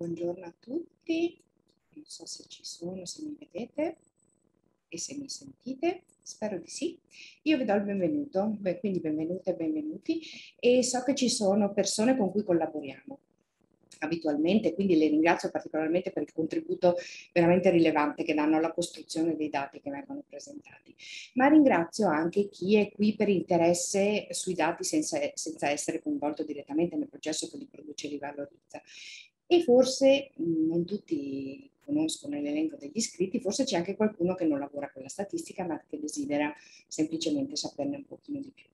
Buongiorno a tutti, non so se ci sono, se mi vedete e se mi sentite, spero di sì. Io vi do il benvenuto, Beh, quindi benvenute e benvenuti e so che ci sono persone con cui collaboriamo abitualmente, quindi le ringrazio particolarmente per il contributo veramente rilevante che danno alla costruzione dei dati che vengono presentati, ma ringrazio anche chi è qui per interesse sui dati senza, senza essere coinvolto direttamente nel processo che li produce e li valorizza e forse mhmm, non tutti conoscono l'elenco degli iscritti, forse c'è anche qualcuno che non lavora con la statistica ma che desidera semplicemente saperne un pochino di più.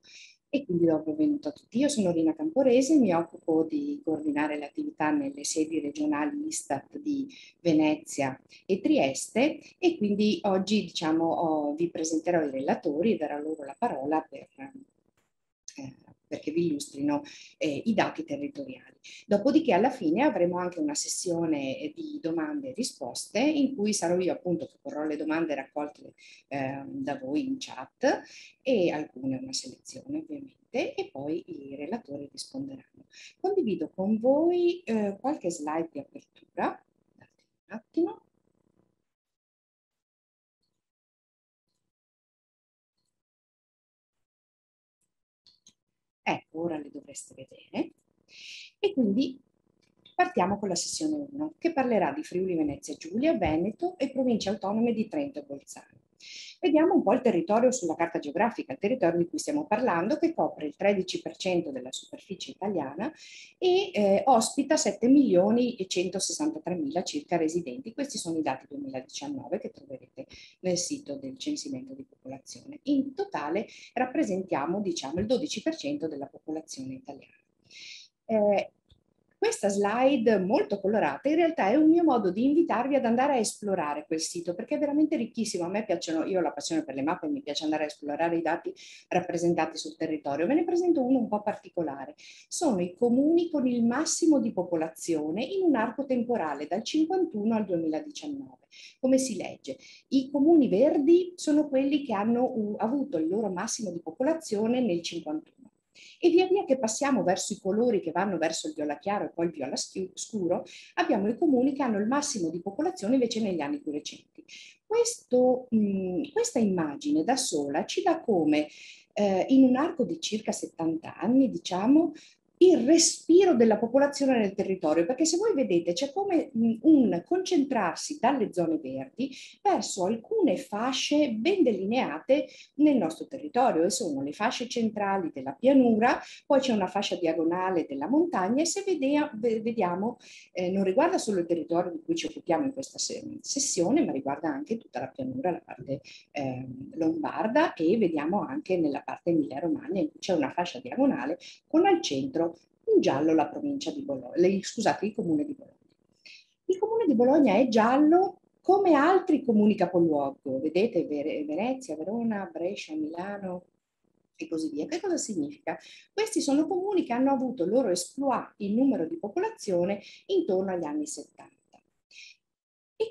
E quindi do il benvenuto a tutti. Io sono Rina Camporese, mi occupo di coordinare le attività nelle sedi regionali Istat di Venezia e Trieste e quindi oggi diciamo, oh, vi presenterò i relatori e darò loro la parola per perché vi illustrino eh, i dati territoriali. Dopodiché alla fine avremo anche una sessione eh, di domande e risposte in cui sarò io appunto che porrò le domande raccolte eh, da voi in chat e alcune una selezione ovviamente e poi i relatori risponderanno. Condivido con voi eh, qualche slide di apertura, date un attimo. Ecco, ora le dovreste vedere. E quindi partiamo con la sessione 1, che parlerà di Friuli, Venezia Giulia, Veneto e province autonome di Trento e Bolzano. Vediamo un po' il territorio sulla carta geografica, il territorio di cui stiamo parlando, che copre il 13% della superficie italiana e eh, ospita 7 milioni e 163 mila circa residenti. Questi sono i dati 2019 che troverete nel sito del censimento di popolazione. In totale rappresentiamo diciamo, il 12% della popolazione italiana. Eh, questa slide molto colorata in realtà è un mio modo di invitarvi ad andare a esplorare quel sito perché è veramente ricchissimo. A me piacciono, io ho la passione per le mappe, mi piace andare a esplorare i dati rappresentati sul territorio. Ve ne presento uno un po' particolare. Sono i comuni con il massimo di popolazione in un arco temporale dal 51 al 2019. Come si legge? I comuni verdi sono quelli che hanno avuto il loro massimo di popolazione nel 51 e via via che passiamo verso i colori che vanno verso il viola chiaro e poi il viola scuro, abbiamo i comuni che hanno il massimo di popolazione invece negli anni più recenti. Questo, mh, mm, questa immagine da sola ci dà come eh, in un arco di circa 70 anni, diciamo, il respiro della popolazione nel territorio, perché se voi vedete c'è come un concentrarsi dalle zone verdi verso alcune fasce ben delineate nel nostro territorio e sono le fasce centrali della pianura, poi c'è una fascia diagonale della montagna e se vediamo eh, non riguarda solo il territorio di cui ci occupiamo in questa sessione, ma riguarda anche tutta la pianura, la parte eh, lombarda e vediamo anche nella parte Emilia-Romagna in cui c'è una fascia diagonale con al centro in giallo la provincia di Bologna, scusate, il comune di Bologna. Il comune di Bologna è giallo come altri comuni capoluogo, vedete Venezia, Verona, Brescia, Milano e così via. Che cosa significa? Questi sono comuni che hanno avuto il loro esploit in numero di popolazione intorno agli anni 70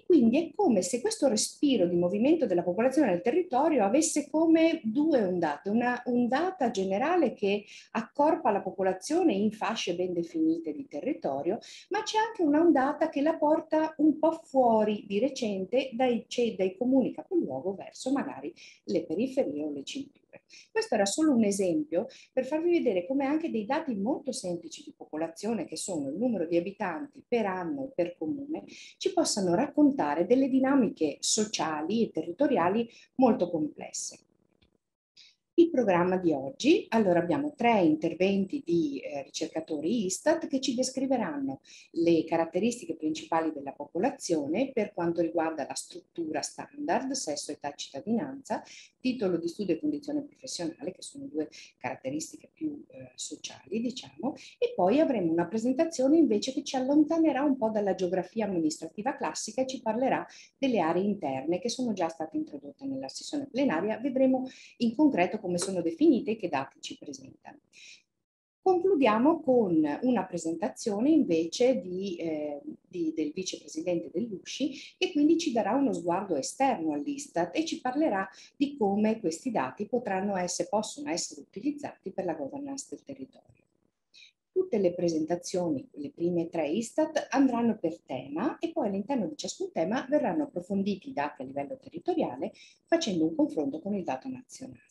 quindi è come se questo respiro di movimento della popolazione nel territorio avesse come due ondate, una ondata generale che accorpa la popolazione in fasce ben definite di territorio, ma c'è anche una ondata che la porta un po' fuori di recente dai, dai comuni capoluogo verso magari le periferie o le città sempre. Questo era solo un esempio per farvi vedere come anche dei dati molto semplici di popolazione, che sono il numero di abitanti per anno e per comune, ci possano raccontare delle dinamiche sociali e territoriali molto complesse. Il programma di oggi, allora abbiamo tre interventi di eh, ricercatori Istat che ci descriveranno le caratteristiche principali della popolazione per quanto riguarda la struttura standard, sesso, età, cittadinanza, titolo di studio e condizione professionale, che sono due caratteristiche più eh, sociali, diciamo, e poi avremo una presentazione invece che ci allontanerà un po' dalla geografia amministrativa classica e ci parlerà delle aree interne che sono già state introdotte nella sessione plenaria. Vedremo in concreto come sono definite e che dati ci presentano. Concludiamo con una presentazione invece di, eh, di, del vicepresidente dell'USCI che quindi ci darà uno sguardo esterno all'Istat e ci parlerà di come questi dati potranno essere, possono essere utilizzati per la governance del territorio. Tutte le presentazioni, le prime tre Istat, andranno per tema e poi all'interno di ciascun tema verranno approfonditi i dati a livello territoriale facendo un confronto con il dato nazionale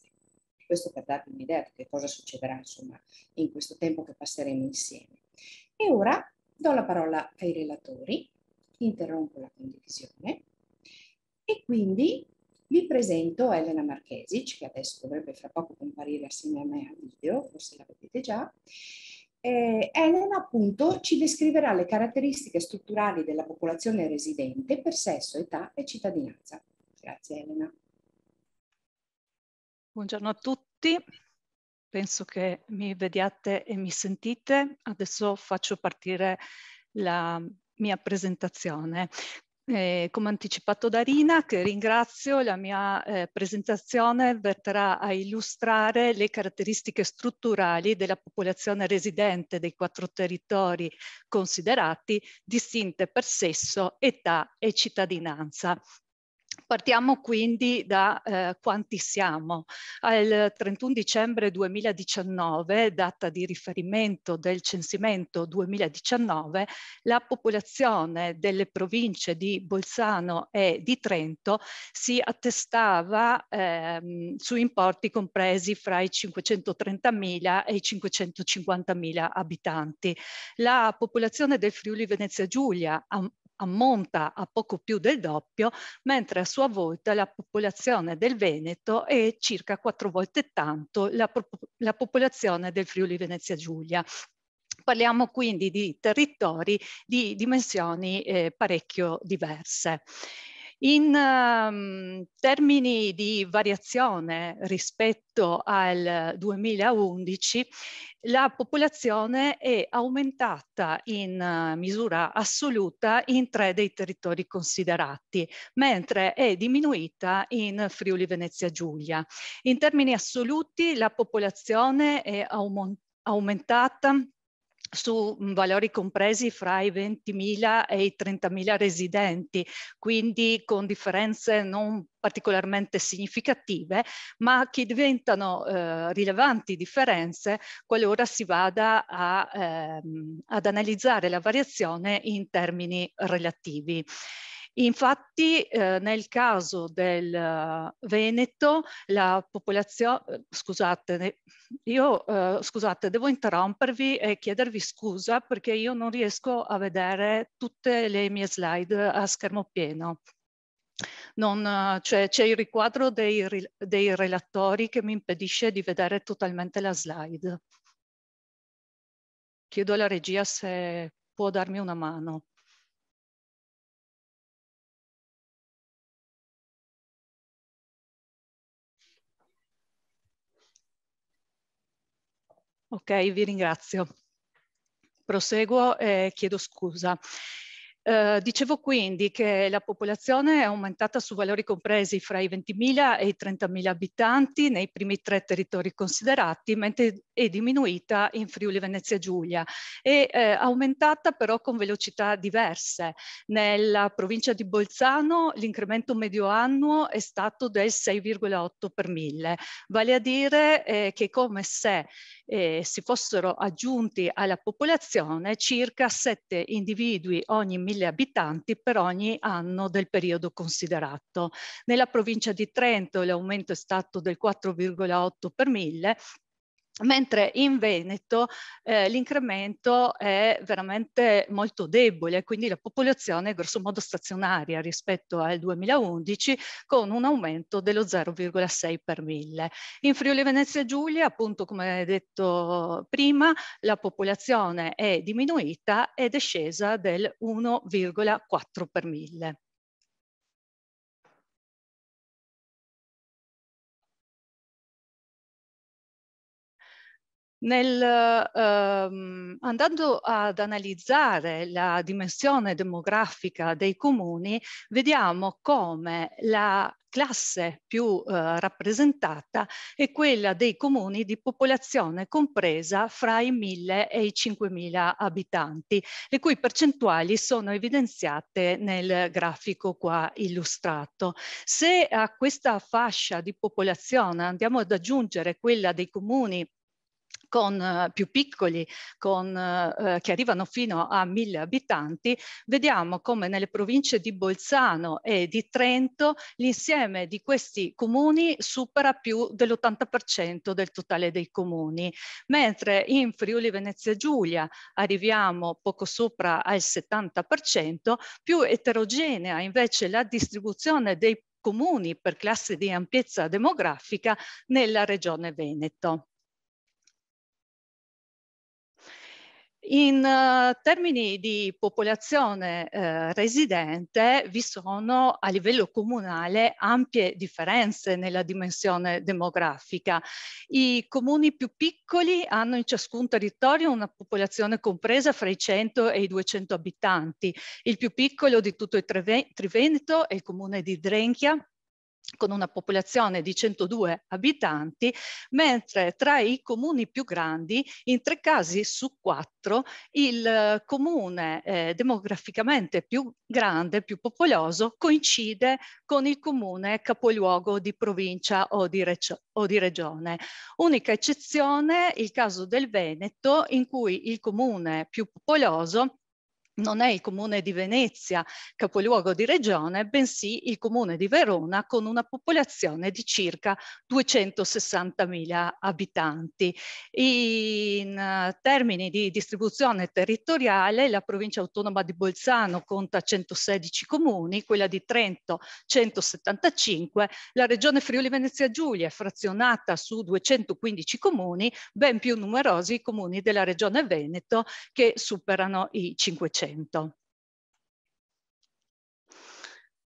questo per darvi un'idea di che cosa succederà insomma, in questo tempo che passeremo insieme. E ora do la parola ai relatori, interrompo la condivisione e quindi vi presento Elena Marchesic, che adesso dovrebbe fra poco comparire assieme a me al video, forse la vedete già. Eh, Elena appunto ci descriverà le caratteristiche strutturali della popolazione residente per sesso, età e cittadinanza. Grazie Elena. Buongiorno a tutti, penso che mi vediate e mi sentite. Adesso faccio partire la mia presentazione. Eh, come anticipato da Rina, che ringrazio, la mia eh, presentazione verterà a illustrare le caratteristiche strutturali della popolazione residente dei quattro territori considerati, distinte per sesso, età e cittadinanza. Partiamo quindi da eh, quanti siamo. Al 31 dicembre 2019, data di riferimento del censimento 2019, la popolazione delle province di Bolzano e di Trento si attestava ehm, su importi compresi fra i 530.000 e i 550.000 abitanti. La popolazione del Friuli Venezia Giulia, ammonta a poco più del doppio, mentre a sua volta la popolazione del Veneto è circa quattro volte tanto la, la popolazione del Friuli Venezia Giulia, Parliamo quindi di territori di dimensioni eh, parecchio diverse. In um, termini di variazione rispetto al 2011, la popolazione è aumentata in eh, misura assoluta in tre dei territori considerati, mentre è diminuita in Friuli Venezia Giulia. In termini assoluti la popolazione è aumentata aumentata su mhmm, valori compresi fra i 20.000 e i 30.000 residenti, quindi con differenze non particolarmente significative, ma che diventano eh, rilevanti differenze qualora si vada a, ehm, ad analizzare la variazione in termini relativi. Infatti eh, nel caso del eh, Veneto la popolazione, eh, scusate, io eh, scusate, devo interrompervi e chiedervi scusa perché io non riesco a vedere tutte le mie slide a schermo pieno. Non, cioè, c'è il riquadro dei, dei relatori che mi impedisce di vedere totalmente la slide. Chiedo alla regia se può darmi una mano. Ok, vi ringrazio. Proseguo e eh, chiedo scusa. Eh, dicevo quindi che la popolazione è aumentata su valori compresi fra i 20.000 e i 30.000 abitanti nei primi tre territori considerati, mentre è diminuita in Friuli Venezia Giulia e eh, aumentata però con velocità diverse. Nella provincia di Bolzano l'incremento medio annuo è stato del 6,8 per mille, vale a dire eh, che come se eh, si fossero aggiunti alla popolazione circa 7 individui ogni mille mille abitanti per ogni anno del periodo considerato. Nella provincia di Trento l'aumento è stato del 4,8 per mille mentre in Veneto eh, l'incremento è veramente molto debole, quindi la popolazione è grossomodo stazionaria rispetto al 2011 con un aumento dello 0,6 per mille. In Friuli Venezia Giulia, appunto come detto prima, la popolazione è diminuita ed è scesa del 1,4 per mille. nel, ehm, andando ad analizzare la dimensione demografica dei comuni, vediamo come la classe più eh, rappresentata è quella dei comuni di popolazione compresa fra i 1000 e i 5000 abitanti, le cui percentuali sono evidenziate nel grafico qua illustrato. Se a questa fascia di popolazione andiamo ad aggiungere quella dei comuni con, eh, più piccoli con, eh, eh, che arrivano fino a mille abitanti, vediamo come nelle province di Bolzano e di Trento l'insieme di questi comuni supera più dell'80% del totale dei comuni, mentre in Friuli Venezia Giulia arriviamo poco sopra al 70%, più eterogenea invece la distribuzione dei comuni per classe di ampiezza demografica nella regione Veneto. In uh, termini di popolazione uh, residente vi sono a livello comunale ampie differenze nella dimensione demografica. I comuni più piccoli hanno in ciascun territorio una popolazione compresa fra i 100 e i 200 abitanti. Il più piccolo di tutto il Triveneto è il comune di Drenchia con una popolazione di 102 abitanti, mentre tra i comuni più grandi, in tre casi su quattro, il eh, comune eh, demograficamente più grande, più popoloso, coincide con il comune capoluogo di provincia o di, o di regione. Unica eccezione il caso del Veneto, in cui il comune più popoloso non è il comune di Venezia capoluogo di regione, bensì il comune di Verona con una popolazione di circa 260.000 abitanti. In eh, termini di distribuzione territoriale la provincia autonoma di Bolzano conta 116 comuni, quella di Trento 175, la regione Friuli Venezia Giulia è frazionata su 215 comuni, ben più numerosi i comuni della regione Veneto che superano i 500. Novecento.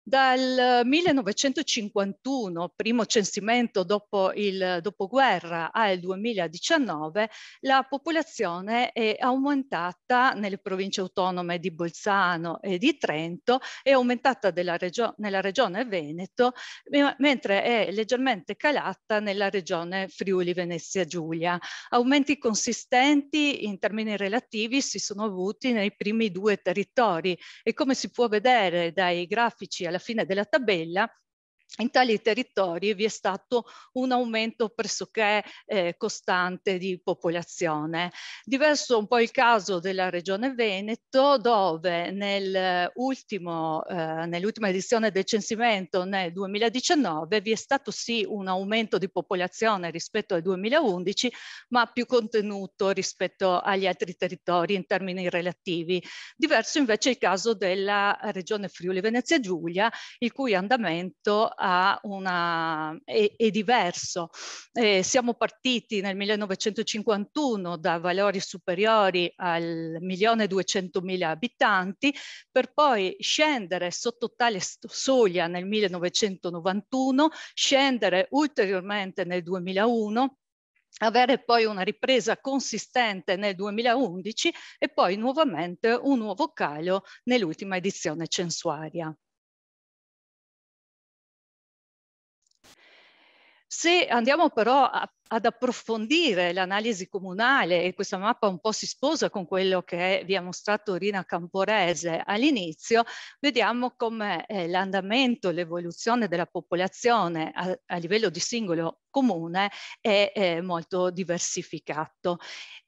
Dal 1951, eh, primo censimento dopo il eh, dopoguerra, al 2019, la popolazione è aumentata nelle province autonome di Bolzano e di Trento, è aumentata regio nella regione Veneto, mentre è leggermente calata nella regione Friuli Venezia Giulia. Aumenti consistenti in termini relativi si sono avuti nei primi due territori e come si può vedere dai grafici alla alla fine della tabella in tali territori vi è stato un aumento pressoché eh, costante di popolazione. Diverso un po' il caso della regione Veneto dove eh, eh, nell'ultima eh, nell edizione del censimento nel 2019 vi è stato sì un aumento di popolazione rispetto al 2011 ma più contenuto rispetto agli altri territori in termini relativi. Diverso invece il caso della regione Friuli Venezia Giulia il cui andamento ha una, è, è diverso. Eh, siamo partiti nel 1951 da valori superiori al 1.200.000 abitanti per poi scendere sotto tale soglia nel 1991, scendere ulteriormente nel 2001 avere poi una ripresa consistente nel 2011 e poi nuovamente un nuovo calo nell'ultima edizione censuaria. Se andiamo però a, ad approfondire l'analisi comunale, e questa mappa un po' si sposa con quello che vi ha mostrato Rina Camporese all'inizio, vediamo come eh, l'andamento, l'evoluzione della popolazione a, a livello di singolo comune è, è molto diversificato.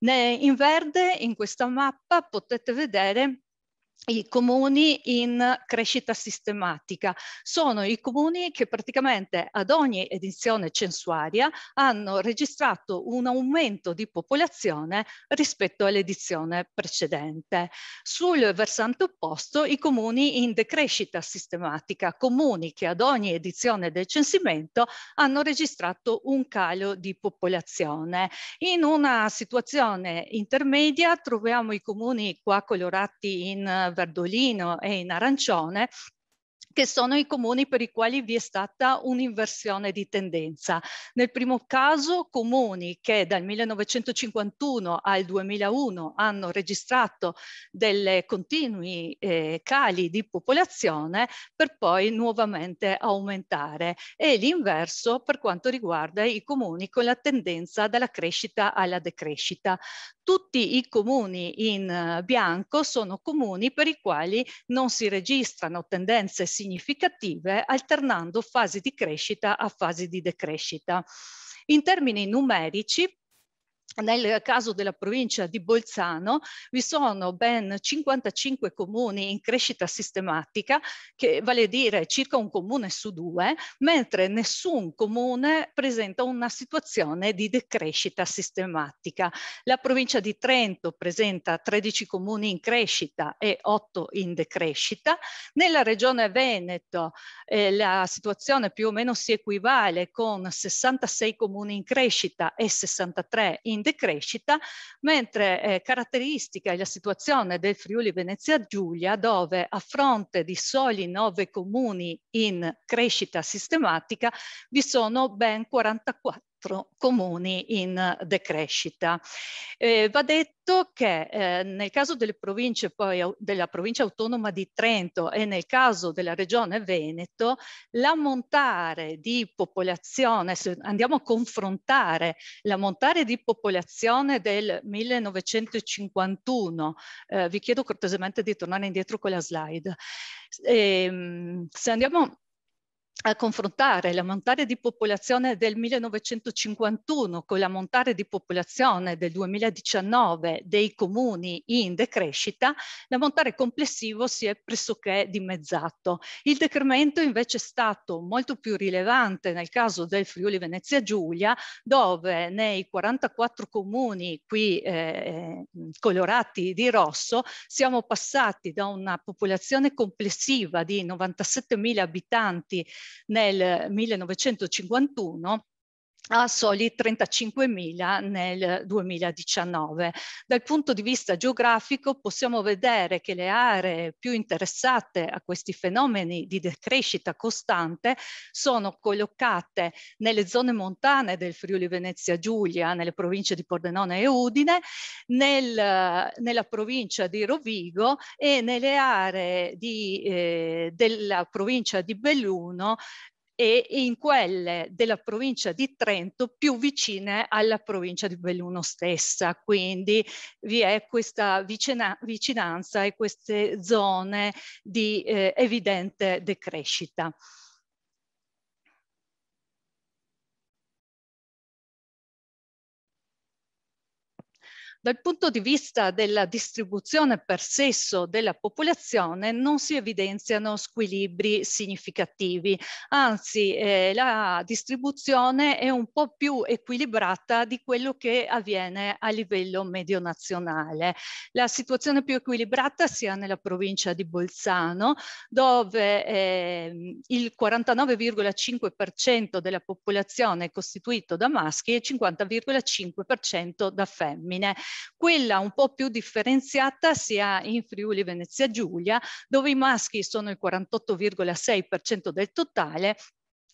Ne, in verde in questa mappa potete vedere i comuni in crescita sistematica. Sono i comuni che praticamente ad ogni edizione censuaria hanno registrato un aumento di popolazione rispetto all'edizione precedente. Sul versante opposto i comuni in decrescita sistematica, comuni che ad ogni edizione del censimento hanno registrato un calo di popolazione. In una situazione intermedia troviamo i comuni qua colorati in verdolino e in arancione che sono i comuni per i quali vi è stata un'inversione di tendenza. Nel primo caso comuni che dal 1951 al 2001 hanno registrato delle continui eh, cali di popolazione per poi nuovamente aumentare e l'inverso per quanto riguarda i comuni con la tendenza dalla crescita alla decrescita. Tutti i comuni in eh, bianco sono comuni per i quali non si registrano tendenze significative significative alternando fasi di crescita a fasi di decrescita. In termini numerici, nel caso della provincia di Bolzano vi sono ben 55 comuni in crescita sistematica, che vale a dire circa un comune su due, mentre nessun comune presenta una situazione di decrescita sistematica. La provincia di Trento presenta 13 comuni in crescita e 8 in decrescita. Nella regione Veneto eh, la situazione più o meno si equivale con 66 comuni in crescita e 63 in decrescita decrescita, mentre è eh, caratteristica è la situazione del Friuli Venezia Giulia, dove a fronte di soli nove comuni in crescita sistematica vi sono ben 44 quattro comuni in decrescita. Eh, va detto che eh, nel caso delle province poi, della provincia autonoma di Trento e nel caso della regione Veneto, l'ammontare di popolazione, se andiamo a confrontare l'ammontare di popolazione del 1951, eh, vi chiedo cortesemente di tornare indietro con la slide, ehm, se andiamo a confrontare montare di popolazione del 1951 con la montare di popolazione del 2019 dei comuni in decrescita, l'ammontare complessivo si è pressoché dimezzato. Il decremento invece è stato molto più rilevante nel caso del Friuli Venezia Giulia, dove nei 44 comuni qui eh, eh, colorati di rosso siamo passati da una popolazione complessiva di 97.000 abitanti nel 1951 a soli 35.000 nel 2019. Dal punto di vista geografico possiamo vedere che le aree più interessate a questi fenomeni di decrescita costante sono collocate nelle zone montane del Friuli Venezia Giulia, nelle province di Pordenone e Udine, nel, nella provincia di Rovigo e nelle aree di, eh, della provincia di Belluno e in quelle della provincia di Trento più vicine alla provincia di Belluno stessa. Quindi vi è questa vicina vicinanza e queste zone di eh, evidente decrescita. Dal punto di vista della distribuzione per sesso della popolazione non si evidenziano squilibri significativi, anzi eh, la distribuzione è un po' più equilibrata di quello che avviene a livello medio nazionale. La situazione più equilibrata sia nella provincia di Bolzano, dove eh, il 49,5% della popolazione è costituito da maschi e il 50,5% da femmine quella un po' più differenziata si ha in Friuli Venezia Giulia, dove i maschi sono il 48,6% del totale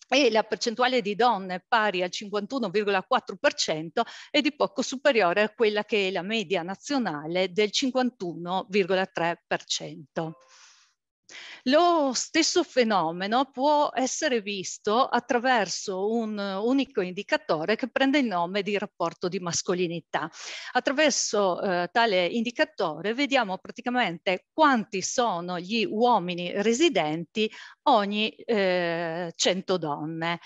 e la percentuale di donne pari al 51,4% è di poco superiore a quella che è la media nazionale del 51,3%. Lo stesso fenomeno può essere visto attraverso un unico indicatore che prende il nome di rapporto di mascolinità. Attraverso eh, tale indicatore vediamo praticamente quanti sono gli uomini residenti ogni eh, 100 donne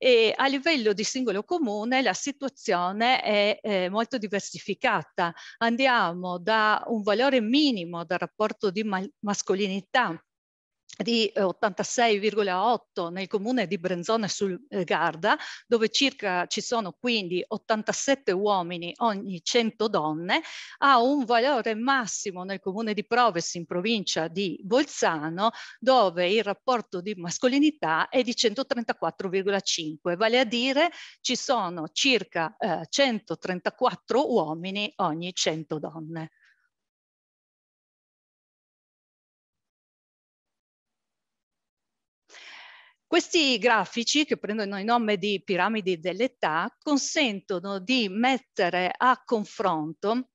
e a livello di singolo comune la situazione è eh, molto diversificata. Andiamo da un valore minimo del rapporto di mascolinità di 86,8 eh, nel comune di Brenzone sul eh, Garda, dove circa ci sono quindi 87 uomini ogni 100 donne, ha un valore massimo nel comune di Proves in provincia di Bolzano, dove il rapporto di mascolinità è di 134,5, vale a dire ci sono circa eh, 134 uomini ogni 100 donne. Questi grafici, che prendono il nome di piramidi dell'età, consentono di mettere a confronto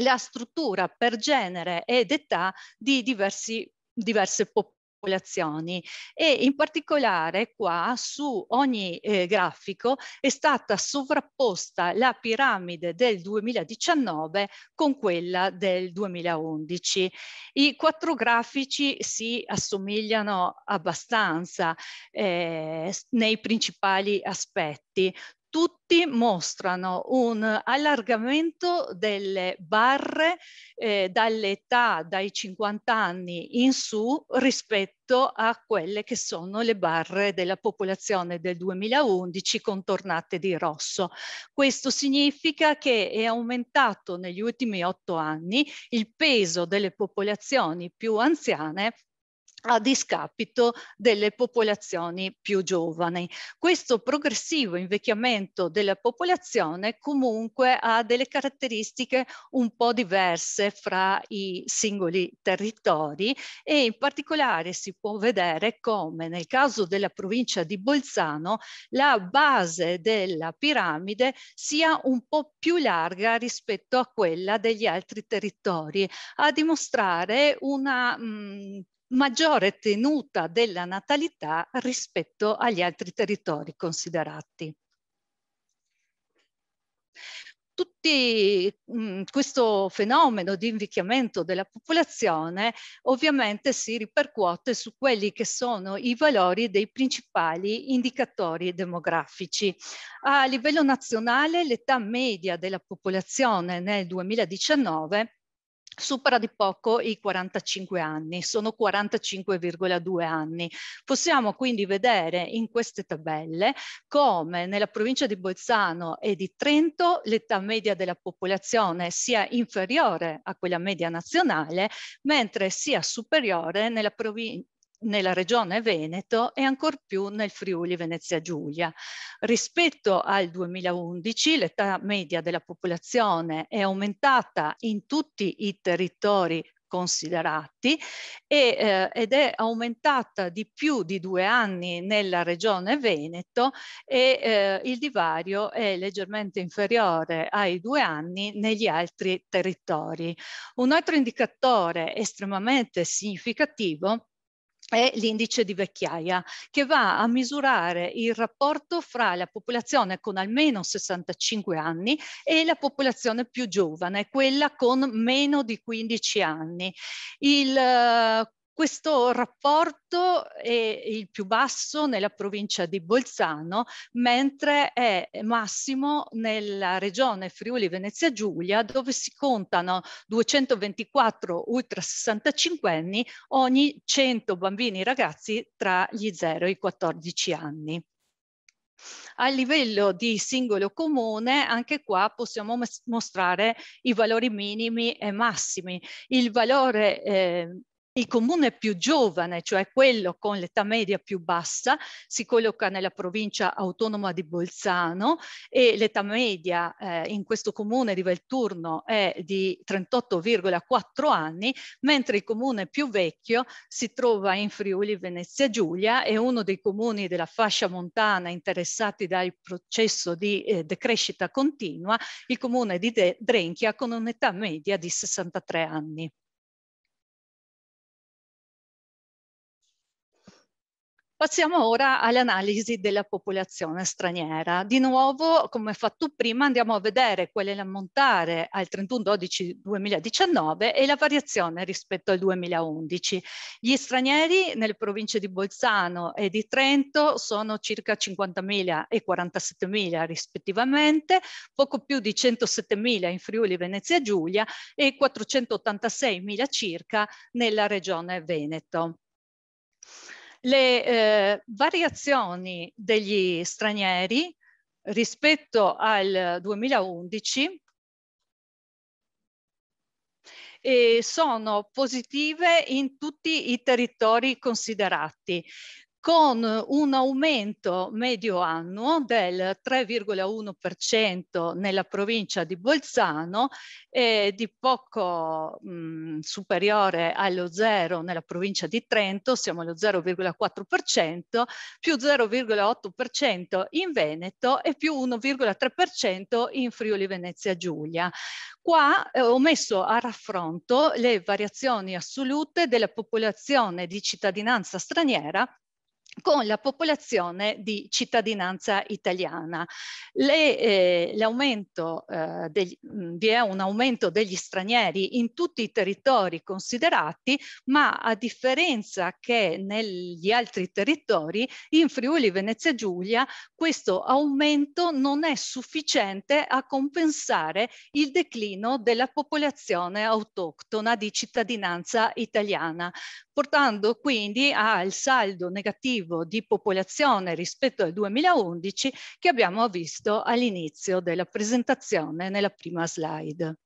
la struttura per genere ed età di diversi, diverse popolazioni popolazioni e in particolare qua su ogni eh, grafico è stata sovrapposta la piramide del 2019 con quella del 2011. I quattro grafici si assomigliano abbastanza eh, nei principali aspetti tutti mostrano un allargamento delle barre eh, dall'età dai 50 anni in su rispetto a quelle che sono le barre della popolazione del 2011 contornate di rosso. Questo significa che è aumentato negli ultimi otto anni il peso delle popolazioni più anziane a discapito delle popolazioni più giovani. Questo progressivo invecchiamento della popolazione comunque ha delle caratteristiche un po' diverse fra i singoli territori e in particolare si può vedere come nel caso della provincia di Bolzano la base della piramide sia un po' più larga rispetto a quella degli altri territori, a dimostrare una mh, maggiore tenuta della natalità rispetto agli altri territori considerati. Tutti, mm, questo fenomeno di invecchiamento della popolazione ovviamente si ripercuote su quelli che sono i valori dei principali indicatori demografici. A livello nazionale l'età media della popolazione nel 2019 supera di poco i 45 anni, sono 45,2 anni. Possiamo quindi vedere in queste tabelle come nella provincia di Bolzano e di Trento l'età media della popolazione sia inferiore a quella media nazionale, mentre sia superiore nella, nella regione Veneto e ancor più nel Friuli Venezia Giulia. Rispetto al 2011 l'età media della popolazione è aumentata in tutti i territori considerati e, eh, ed è aumentata di più di due anni nella regione Veneto e eh, il divario è leggermente inferiore ai due anni negli altri territori. Un altro indicatore estremamente significativo è l'indice di vecchiaia che va a misurare il rapporto fra la popolazione con almeno 65 anni e la popolazione più giovane, quella con meno di 15 anni. Il, eh, questo rapporto è il più basso nella provincia di Bolzano, mentre è massimo nella regione Friuli Venezia Giulia, dove si contano 224 ultra 65 anni ogni 100 bambini e ragazzi tra gli 0 e i 14 anni. A livello di singolo comune, anche qua possiamo mostrare i valori minimi e massimi. Il valore eh, il comune più giovane, cioè quello con l'età media più bassa, si colloca nella provincia autonoma di Bolzano e l'età media eh, in questo comune di Velturno è di 38,4 anni, mentre il comune più vecchio si trova in Friuli Venezia Giulia, e uno dei comuni della fascia montana interessati dal processo di eh, decrescita continua, il comune di De Drenchia con un'età media di 63 anni. Passiamo ora all'analisi della popolazione straniera. Di nuovo, come fatto prima, andiamo a vedere qual è l'ammontare al 31-12-2019 e la variazione rispetto al 2011. Gli stranieri nelle province di Bolzano e di Trento sono circa 50.000 e 47.000 rispettivamente, poco più di 107.000 in Friuli Venezia Giulia e 486.000 circa nella regione Veneto le eh, variazioni degli stranieri rispetto al 2011 sono positive in tutti i territori considerati con un aumento medio annuo del 3,1% nella provincia di Bolzano e di poco mh, mm, superiore allo zero nella provincia di Trento, siamo allo 0,4%, più 0,8% in Veneto e più 1,3% in Friuli Venezia Giulia. Qua eh, ho messo a raffronto le variazioni assolute della popolazione di cittadinanza straniera con la popolazione di cittadinanza italiana. Eh, l'aumento, eh, eh, degli, mm, vi è un aumento degli stranieri in tutti i territori considerati, ma a differenza che negli altri territori, in Friuli Venezia Giulia questo aumento non è sufficiente a compensare il declino della popolazione autoctona di cittadinanza italiana, portando quindi al saldo negativo arrivo di popolazione rispetto al 2011 che abbiamo visto all'inizio della presentazione nella prima slide.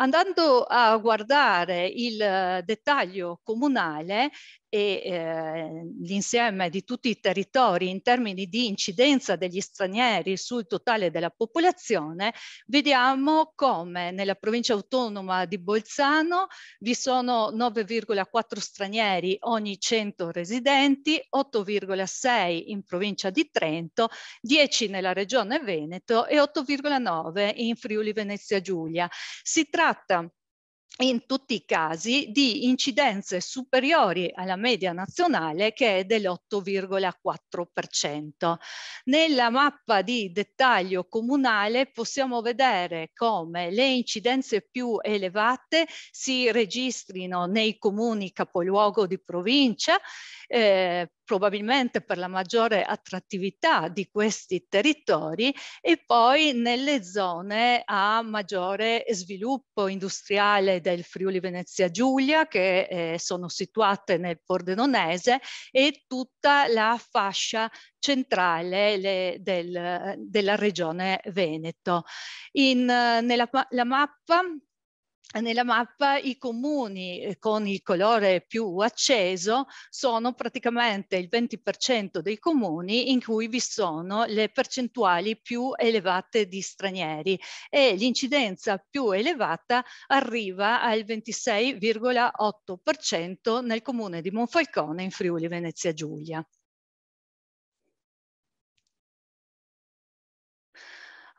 Andando a guardare il eh, dettaglio comunale, e eh, l'insieme di tutti i territori in termini di incidenza degli stranieri sul totale della popolazione, vediamo come nella provincia autonoma di Bolzano vi sono 9,4 stranieri ogni 100 residenti, 8,6 in provincia di Trento, 10 nella regione Veneto e 8,9 in Friuli Venezia Giulia. Si tratta in tutti i casi di incidenze superiori alla media nazionale che è dell'8,4%. Nella mappa di dettaglio comunale possiamo vedere come le incidenze più elevate si registrino nei comuni capoluogo di provincia, eh, probabilmente per la maggiore attrattività di questi territori e poi nelle zone a maggiore sviluppo industriale del Friuli Venezia Giulia che eh, sono situate nel Pordenonese e tutta la fascia centrale le, del, della regione Veneto. In, eh, nella la mappa nella mappa i comuni eh, con il colore più acceso sono praticamente il 20% dei comuni in cui vi sono le percentuali più elevate di stranieri e l'incidenza più elevata arriva al 26,8% nel comune di Monfalcone in Friuli Venezia Giulia.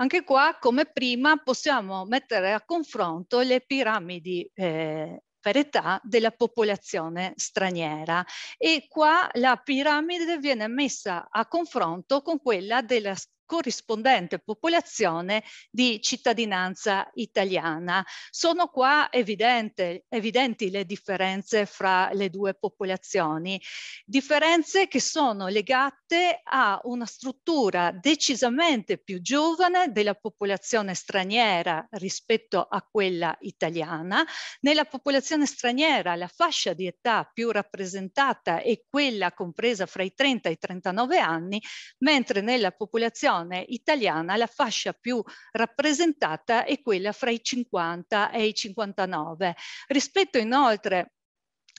Anche qua, come prima, possiamo mettere a confronto le piramidi eh, per età della popolazione straniera e qua la piramide viene messa a confronto con quella della corrispondente popolazione di cittadinanza italiana. Sono qua evidente, evidenti le differenze fra le due popolazioni, differenze che sono legate a una struttura decisamente più giovane della popolazione straniera rispetto a quella italiana. Nella popolazione straniera la fascia di età più rappresentata è quella compresa fra i 30 e i 39 anni, mentre nella popolazione popolazione italiana la fascia più rappresentata è quella fra i 50 e i 59. Rispetto inoltre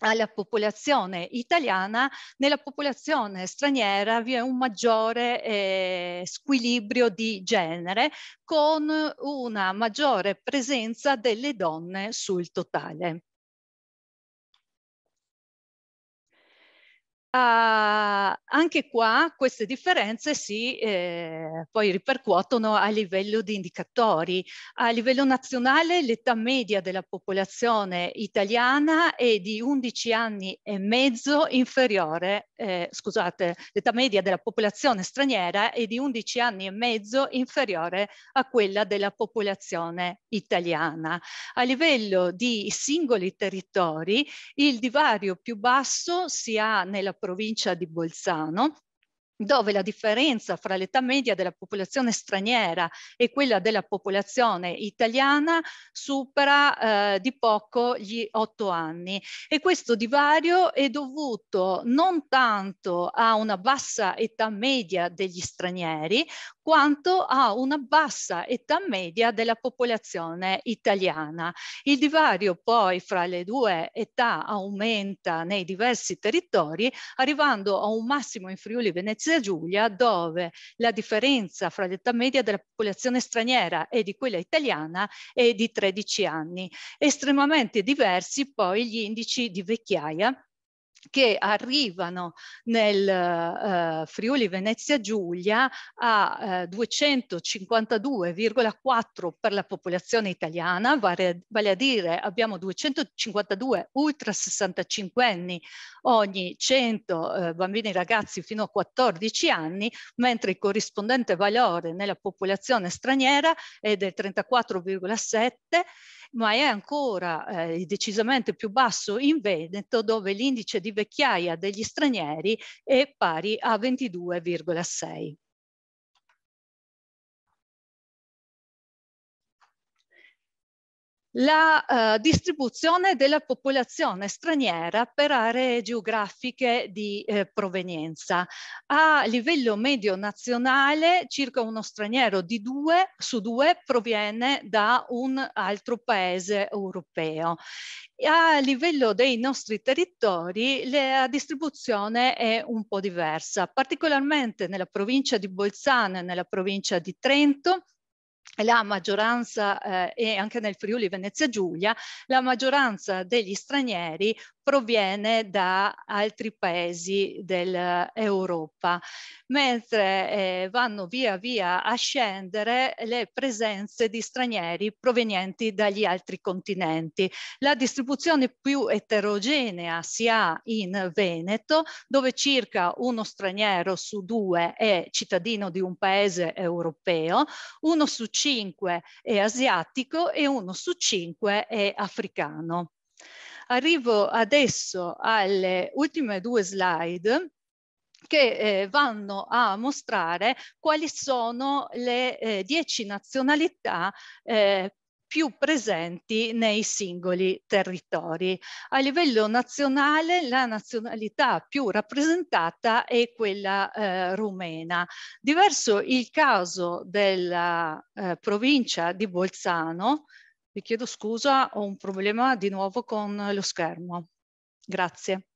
alla popolazione italiana, nella popolazione straniera vi è un maggiore eh, squilibrio di genere con una maggiore presenza delle donne sul totale. Uh, anche qua queste differenze si eh, poi ripercuotono a livello di indicatori. A livello nazionale l'età media della popolazione italiana è di 11 anni e mezzo inferiore, eh, scusate, l'età media della popolazione straniera è di 11 anni e mezzo inferiore a quella della popolazione italiana. A livello di singoli territori il divario più basso si ha nella provincia di Bolzano, dove la differenza fra l'età media della popolazione straniera e quella della popolazione italiana supera eh, di poco gli otto anni e questo divario è dovuto non tanto a una bassa età media degli stranieri quanto a una bassa età media della popolazione italiana. Il divario poi fra le due età aumenta nei diversi territori, arrivando a un massimo in Friuli Venezia Giulia, dove la differenza fra l'età media della popolazione straniera e di quella italiana è di 13 anni. Estremamente diversi poi gli indici di vecchiaia che arrivano nel uh, Friuli Venezia Giulia a uh, eh, 252,4 per la popolazione italiana, vale, vale, a dire abbiamo 252 ultra 65 anni ogni 100 uh, eh, bambini e ragazzi fino a 14 anni, mentre il corrispondente valore nella popolazione straniera è del 34,7 ma è ancora eh, decisamente più basso in Veneto dove l'indice di vecchiaia degli stranieri è pari a 22,6. la uh, distribuzione della popolazione straniera per aree geografiche di eh, provenienza. A livello medio nazionale circa uno straniero di due su due proviene da un altro paese europeo. a livello dei nostri territori la distribuzione è un po' diversa, particolarmente nella provincia di Bolzano e nella provincia di Trento la maggioranza eh, e anche nel Friuli Venezia Giulia, la maggioranza degli stranieri proviene da altri paesi dell'Europa, mentre eh, vanno via via a scendere le presenze di stranieri provenienti dagli altri continenti. La distribuzione più eterogenea si ha in Veneto, dove circa uno straniero su due è cittadino di un paese europeo, uno su 5 è asiatico e uno su 5 è africano. Arrivo adesso alle ultime due slide che eh, vanno a mostrare quali sono le eh, dieci nazionalità eh, più presenti nei singoli territori. A livello nazionale la nazionalità più rappresentata è quella eh, rumena. Diverso il caso della eh, provincia di Bolzano, vi chiedo scusa, ho un problema di nuovo con lo schermo. Grazie.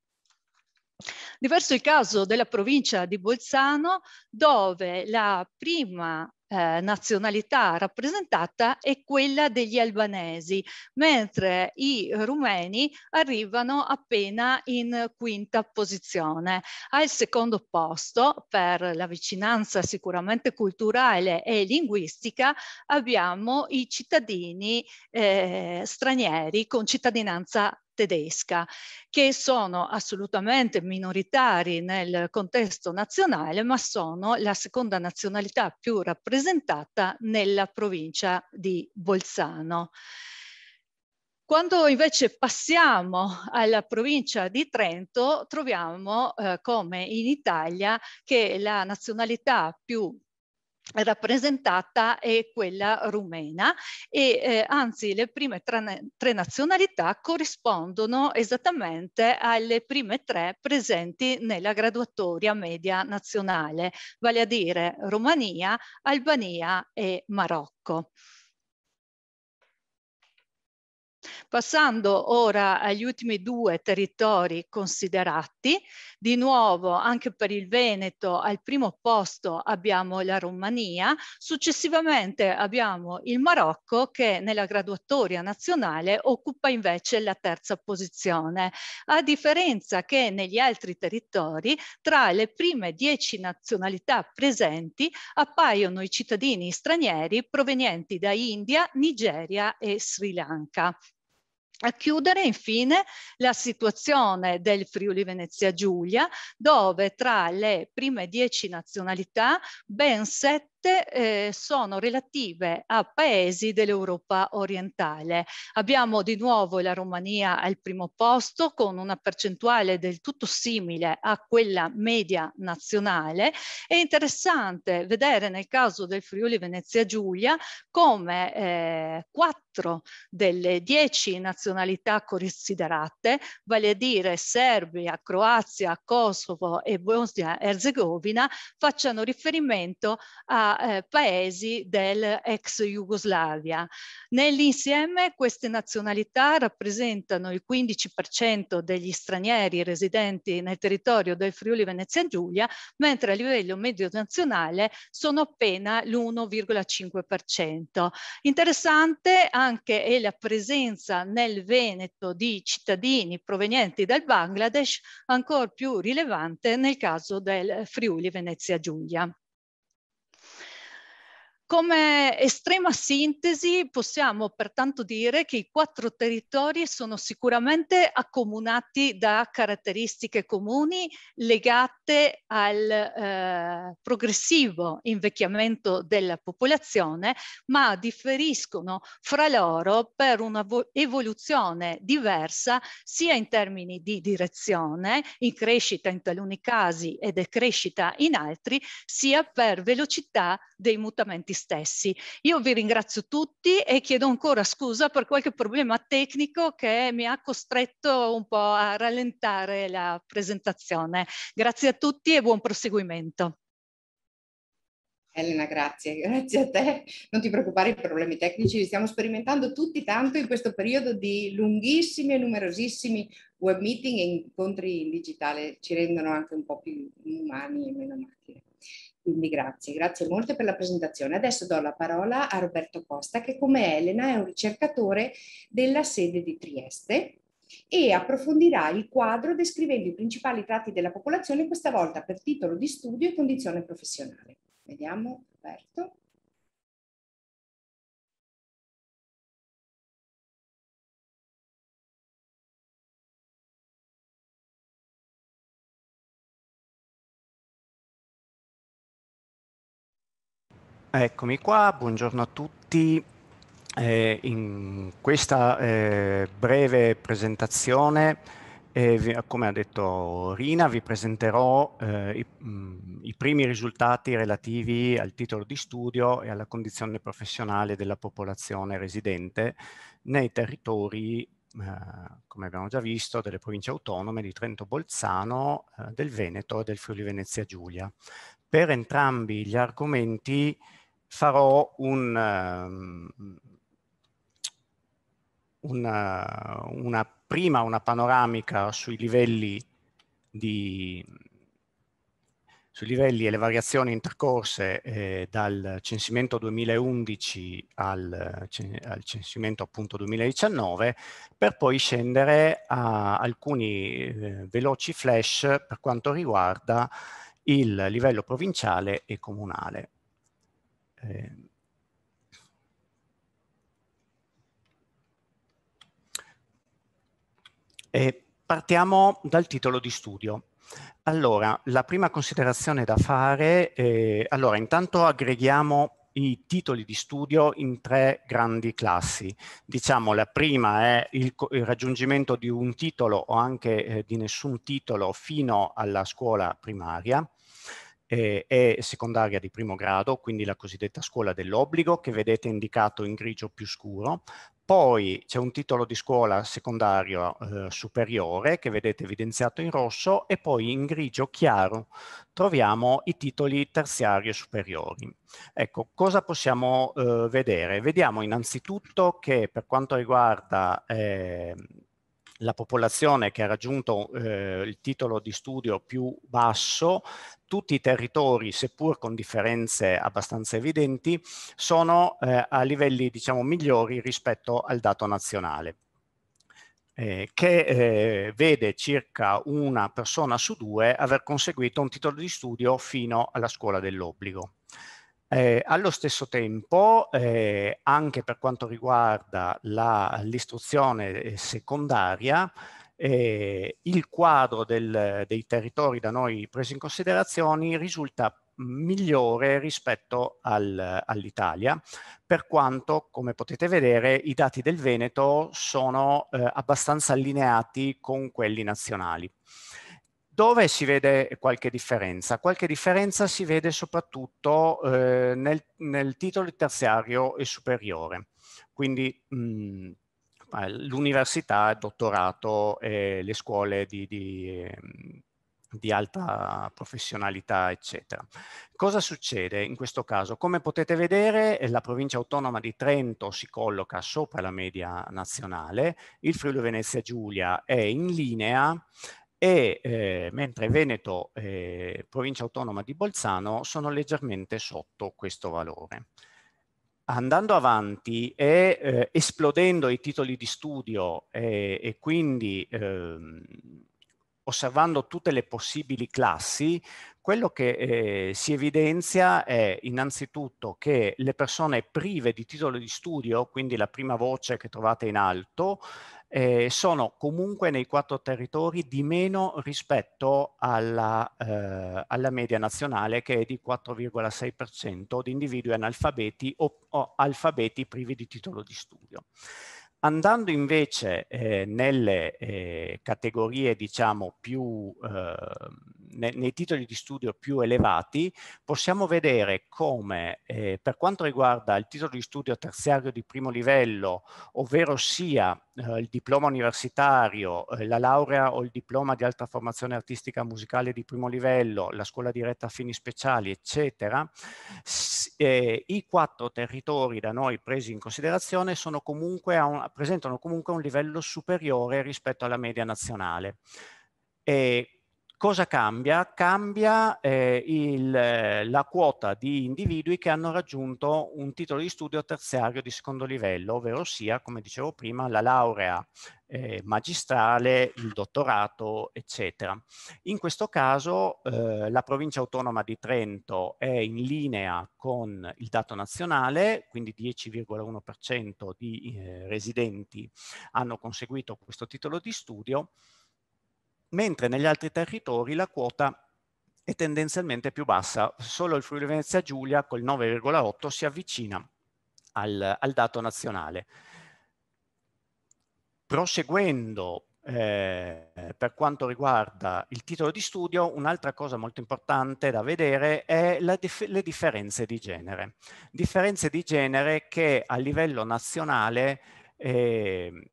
Diverso il caso della provincia di Bolzano, dove la prima eh, nazionalità rappresentata è quella degli albanesi, mentre i rumeni arrivano appena in quinta posizione. Al secondo posto, per la vicinanza sicuramente culturale e linguistica, abbiamo i cittadini eh, stranieri con cittadinanza tedesca, che sono assolutamente minoritari nel contesto nazionale, ma sono la seconda nazionalità più rappresentata presentata nella provincia di Bolzano. Quando invece passiamo alla provincia di Trento troviamo eh, come in Italia che la nazionalità più rappresentata è quella rumena e eh, anzi le prime tre, tre, nazionalità corrispondono esattamente alle prime tre presenti nella graduatoria media nazionale, vale a dire Romania, Albania e Marocco. Passando ora agli ultimi due territori considerati, di nuovo anche per il Veneto al primo posto abbiamo la Romania, successivamente abbiamo il Marocco che nella graduatoria nazionale occupa invece la terza posizione, a differenza che negli altri territori tra le prime dieci nazionalità presenti appaiono i cittadini stranieri provenienti da India, Nigeria e Sri Lanka. A chiudere infine la situazione del Friuli Venezia Giulia, dove tra le prime dieci nazionalità ben sette eh, sono relative a paesi dell'Europa orientale. Abbiamo di nuovo la Romania al primo posto con una percentuale del tutto simile a quella media nazionale. È interessante vedere nel caso del Friuli Venezia Giulia come eh, quattro quattro delle dieci nazionalità considerate, vale a dire Serbia, Croazia, Kosovo e bosnia Erzegovina, facciano riferimento a eh, paesi dell'ex Jugoslavia. Nell'insieme queste nazionalità rappresentano il 15% degli stranieri residenti nel territorio del Friuli Venezia Giulia, mentre a livello medio nazionale sono appena l'1,5%. Interessante anche anche e la presenza nel Veneto di cittadini provenienti dal Bangladesh ancora più rilevante nel caso del Friuli Venezia Giulia. Come estrema sintesi possiamo pertanto dire che i quattro territori sono sicuramente accomunati da caratteristiche comuni legate al eh, progressivo invecchiamento della popolazione, ma differiscono fra loro per un'evoluzione diversa sia in termini di direzione, in crescita in taluni casi e decrescita in altri, sia per velocità dei mutamenti stessi. Io vi ringrazio tutti e chiedo ancora scusa per qualche problema tecnico che mi ha costretto un po' a rallentare la presentazione. Grazie a tutti e buon proseguimento. Elena, grazie, grazie a te. Non ti preoccupare, i problemi tecnici li stiamo sperimentando tutti tanto in questo periodo di lunghissimi e numerosissimi web meeting e incontri in digitale, ci rendono anche un po' più umani e meno macchine. Quindi grazie, grazie molto per la presentazione. Adesso do la parola a Roberto Costa che come Elena è un ricercatore della sede di Trieste e approfondirà il quadro descrivendo i principali tratti della popolazione, questa volta per titolo di studio e condizione professionale. Vediamo Roberto. Eccomi qua, buongiorno a tutti. Eh, in questa eh, breve presentazione, eh, vi, come ha detto Rina, vi presenterò eh, i, mh, mm, i, primi risultati relativi al titolo di studio e alla condizione professionale della popolazione residente nei territori, eh, come abbiamo già visto, delle province autonome di Trento-Bolzano, eh, del Veneto e del Friuli-Venezia Giulia. Per entrambi gli argomenti farò un, ehm, una, una, prima una panoramica sui livelli, di, sui livelli e le variazioni intercorse eh, dal censimento 2011 al, al, censimento appunto 2019 per poi scendere a alcuni eh, veloci flash per quanto riguarda il livello provinciale e comunale. Eh, E partiamo dal titolo di studio. Allora, la prima considerazione da fare, eh, allora intanto aggreghiamo i titoli di studio in tre grandi classi. Diciamo la prima è il, il raggiungimento di un titolo o anche eh, di nessun titolo fino alla scuola primaria, eh, è secondaria di primo grado, quindi la cosiddetta scuola dell'obbligo, che vedete indicato in grigio più scuro. Poi c'è un titolo di scuola secondario eh, superiore che vedete evidenziato in rosso e poi in grigio chiaro troviamo i titoli terziari e superiori. Ecco, cosa possiamo eh, vedere? Vediamo innanzitutto che per quanto riguarda ehm, la popolazione che ha raggiunto eh, il titolo di studio più basso, tutti i territori, seppur con differenze abbastanza evidenti, sono eh, a livelli diciamo, migliori rispetto al dato nazionale. Eh, che eh, vede circa una persona su due aver conseguito un titolo di studio fino alla scuola dell'obbligo. Eh, allo stesso tempo, eh, anche per quanto riguarda l'istruzione eh, secondaria, eh, il quadro del, dei territori da noi presi in considerazione risulta migliore rispetto al, all'Italia, per quanto, come potete vedere, i dati del Veneto sono eh, abbastanza allineati con quelli nazionali. Dove si vede qualche differenza? Qualche differenza si vede soprattutto eh, nel, nel, titolo terziario e superiore, quindi mm, eh, l'università, il dottorato, e le scuole di, di, ehm, di alta professionalità, eccetera. Cosa succede in questo caso? Come potete vedere, eh, la provincia autonoma di Trento si colloca sopra la media nazionale, il Friuli Venezia Giulia è in linea, e eh, mentre Veneto e eh, provincia autonoma di Bolzano sono leggermente sotto questo valore. Andando avanti e eh, esplodendo i titoli di studio eh, e quindi ehm, osservando tutte le possibili classi, quello che eh, si evidenzia è innanzitutto che le persone prive di titolo di studio, quindi la prima voce che trovate in alto, eh, sono comunque nei quattro territori di meno rispetto alla, eh, alla media nazionale che è di 4,6% di individui analfabeti o, o alfabeti privi di titolo di studio. Andando invece eh, nelle eh, categorie diciamo più eh, ne, nei titoli di studio più elevati, possiamo vedere come eh, per quanto riguarda il titolo di studio terziario di primo livello, ovvero sia eh, il diploma universitario, eh, la laurea o il diploma di alta formazione artistica musicale di primo livello, la scuola diretta a fini speciali, eccetera, eh, i quattro territori da noi presi in considerazione comunque un, presentano comunque un livello superiore rispetto alla media nazionale. E Cosa cambia? Cambia eh, il, eh, la quota di individui che hanno raggiunto un titolo di studio terziario di secondo livello, ovvero sia, come dicevo prima, la laurea eh, magistrale, il dottorato, eccetera. In questo caso eh, la provincia autonoma di Trento è in linea con il dato nazionale, quindi 10,1% di eh, residenti hanno conseguito questo titolo di studio, mentre negli altri territori la quota è tendenzialmente più bassa, solo il Friuli Venezia Giulia col 9,8 si avvicina al, al dato nazionale. Proseguendo eh, per quanto riguarda il titolo di studio, un'altra cosa molto importante da vedere è dif le differenze di genere. Differenze di genere che a livello nazionale eh,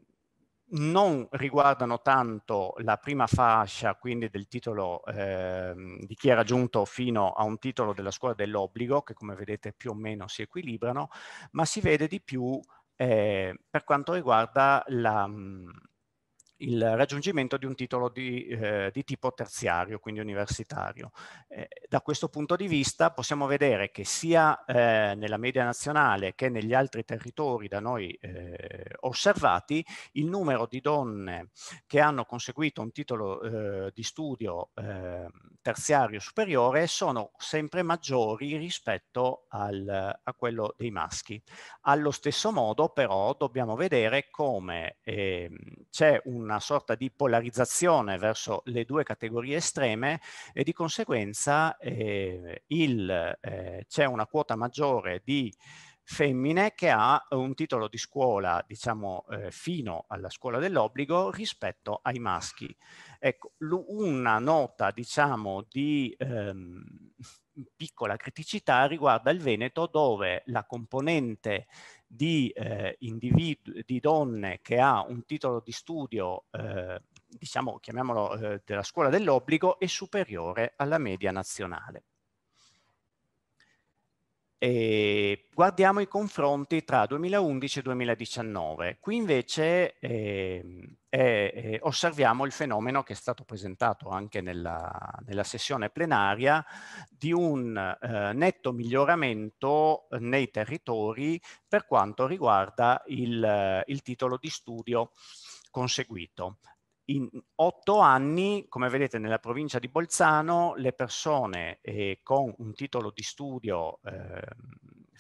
non riguardano tanto la prima fascia, quindi del titolo eh, di chi è raggiunto fino a un titolo della scuola dell'obbligo, che come vedete più o meno si equilibrano, ma si vede di più eh, per quanto riguarda la, il raggiungimento di un titolo di, eh, di tipo terziario, quindi universitario. Eh, da questo punto di vista possiamo vedere che sia eh, nella media nazionale che negli altri territori da noi eh, osservati, il numero di donne che hanno conseguito un titolo eh, di studio eh, terziario superiore sono sempre maggiori rispetto al, a quello dei maschi. Allo stesso modo però dobbiamo vedere come ehm, c'è un una sorta di polarizzazione verso le due categorie estreme e di conseguenza eh, eh, c'è una quota maggiore di femmine che ha un titolo di scuola, diciamo, eh, fino alla scuola dell'obbligo rispetto ai maschi. Ecco, una nota, diciamo, di, ehm, piccola criticità riguarda il Veneto dove la componente di, eh, di donne che ha un titolo di studio, eh, diciamo, chiamiamolo, eh, della scuola dell'obbligo è superiore alla media nazionale. E guardiamo i confronti tra 2011 e 2019. Qui invece... Ehm, eh, osserviamo il fenomeno che è stato presentato anche nella, nella sessione plenaria di un eh, netto miglioramento eh, nei territori per quanto riguarda il, il titolo di studio conseguito. In otto anni, come vedete nella provincia di Bolzano, le persone eh, con un titolo di studio ehm,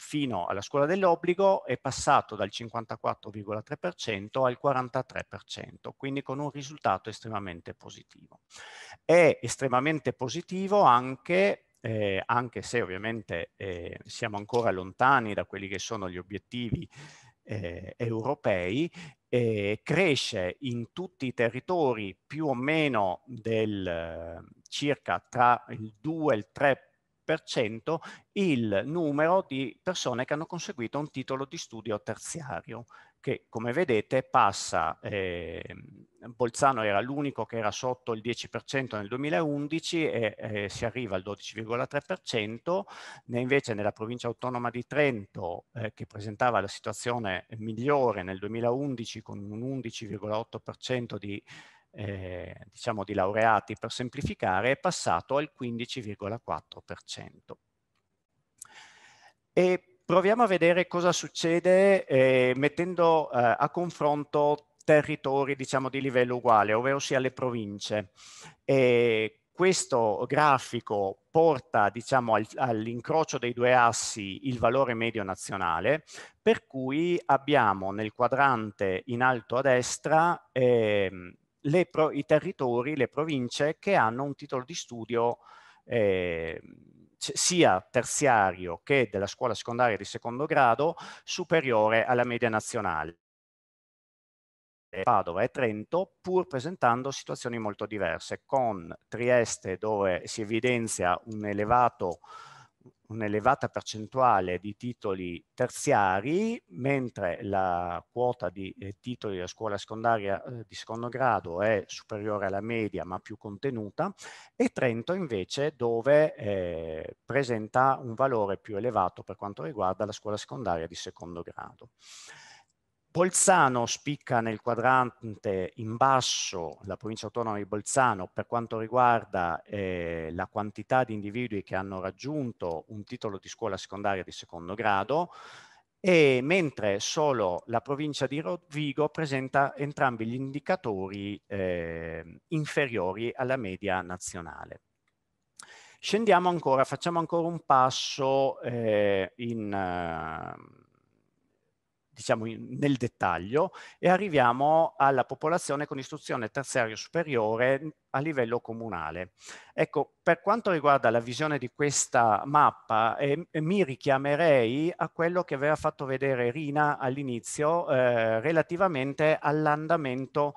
fino alla scuola dell'obbligo è passato dal 54,3% al 43%, quindi con un risultato estremamente positivo. È estremamente positivo anche eh, anche se ovviamente eh, siamo ancora lontani da quelli che sono gli obiettivi eh, europei, eh, cresce in tutti i territori più o meno del eh, circa tra il 2 e il 3 20% il numero di persone che hanno conseguito un titolo di studio terziario che come vedete passa, eh, Bolzano era l'unico che era sotto il 10% nel 2011 e eh, si arriva al 12,3%, ne invece nella provincia autonoma di Trento eh, che presentava la situazione migliore nel 2011 con un 11,8% di eh, diciamo di laureati per semplificare è passato al 15,4%. E proviamo a vedere cosa succede eh, mettendo eh, a confronto territori diciamo di livello uguale, ovvero sia le province. E questo grafico porta diciamo, al, all'incrocio dei due assi il valore medio nazionale, per cui abbiamo nel quadrante in alto a destra eh, pro, i territori, le province che hanno un titolo di studio eh, sia terziario che della scuola secondaria di secondo grado superiore alla media nazionale. Padova e Trento, pur presentando situazioni molto diverse, con Trieste dove si evidenzia un elevato un'elevata percentuale di titoli terziari, mentre la quota di eh, titoli della scuola secondaria eh, di secondo grado è superiore alla media ma più contenuta, e Trento invece dove eh, presenta un valore più elevato per quanto riguarda la scuola secondaria di secondo grado. Bolzano spicca nel quadrante in basso la provincia autonoma di Bolzano per quanto riguarda eh, la quantità di individui che hanno raggiunto un titolo di scuola secondaria di secondo grado e mentre solo la provincia di Rovigo presenta entrambi gli indicatori eh, inferiori alla media nazionale. Scendiamo ancora, facciamo ancora un passo eh, in diciamo, in, nel dettaglio e arriviamo alla popolazione con istruzione terziaria superiore a livello comunale. Ecco, per quanto riguarda la visione di questa mappa, eh, eh mi richiamerei a quello che aveva fatto vedere Rina all'inizio eh, relativamente all'andamento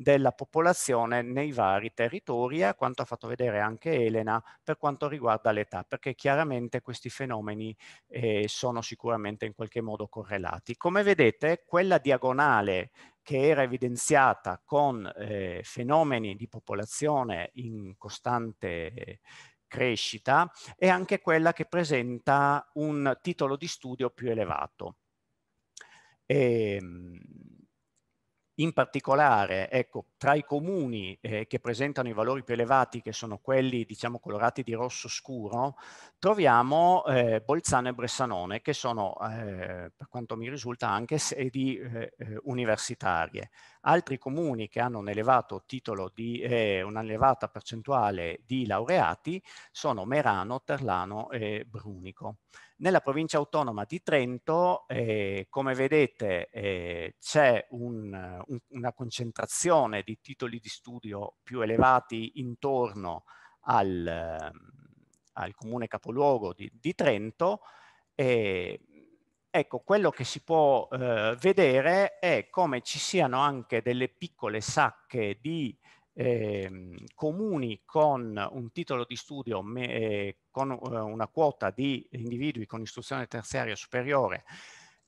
della popolazione nei vari territori e quanto ha fatto vedere anche Elena per quanto riguarda l'età, perché chiaramente questi fenomeni eh, sono sicuramente in qualche modo correlati. Come vedete, quella diagonale che era evidenziata con eh, fenomeni di popolazione in costante crescita è anche quella che presenta un titolo di studio più elevato. E, ehm, in particolare, ecco, tra i comuni eh, che presentano i valori più elevati, che sono quelli, diciamo, colorati di rosso scuro, troviamo eh, Bolzano e Bressanone, che sono, eh, per quanto mi risulta, anche sedi eh, eh, universitarie. Altri comuni che hanno un elevato titolo di, eh, un'elevata percentuale di laureati sono Merano, Terlano e Brunico. Nella provincia autonoma di Trento, eh, come vedete, eh, c'è un, un, una concentrazione di titoli di studio più elevati intorno al, ehm, al comune capoluogo di, di Trento. Eh, ecco, quello che si può eh, vedere è come ci siano anche delle piccole sacche di eh, comuni con un titolo di studio me, eh, con eh, una quota di individui con istruzione terziaria superiore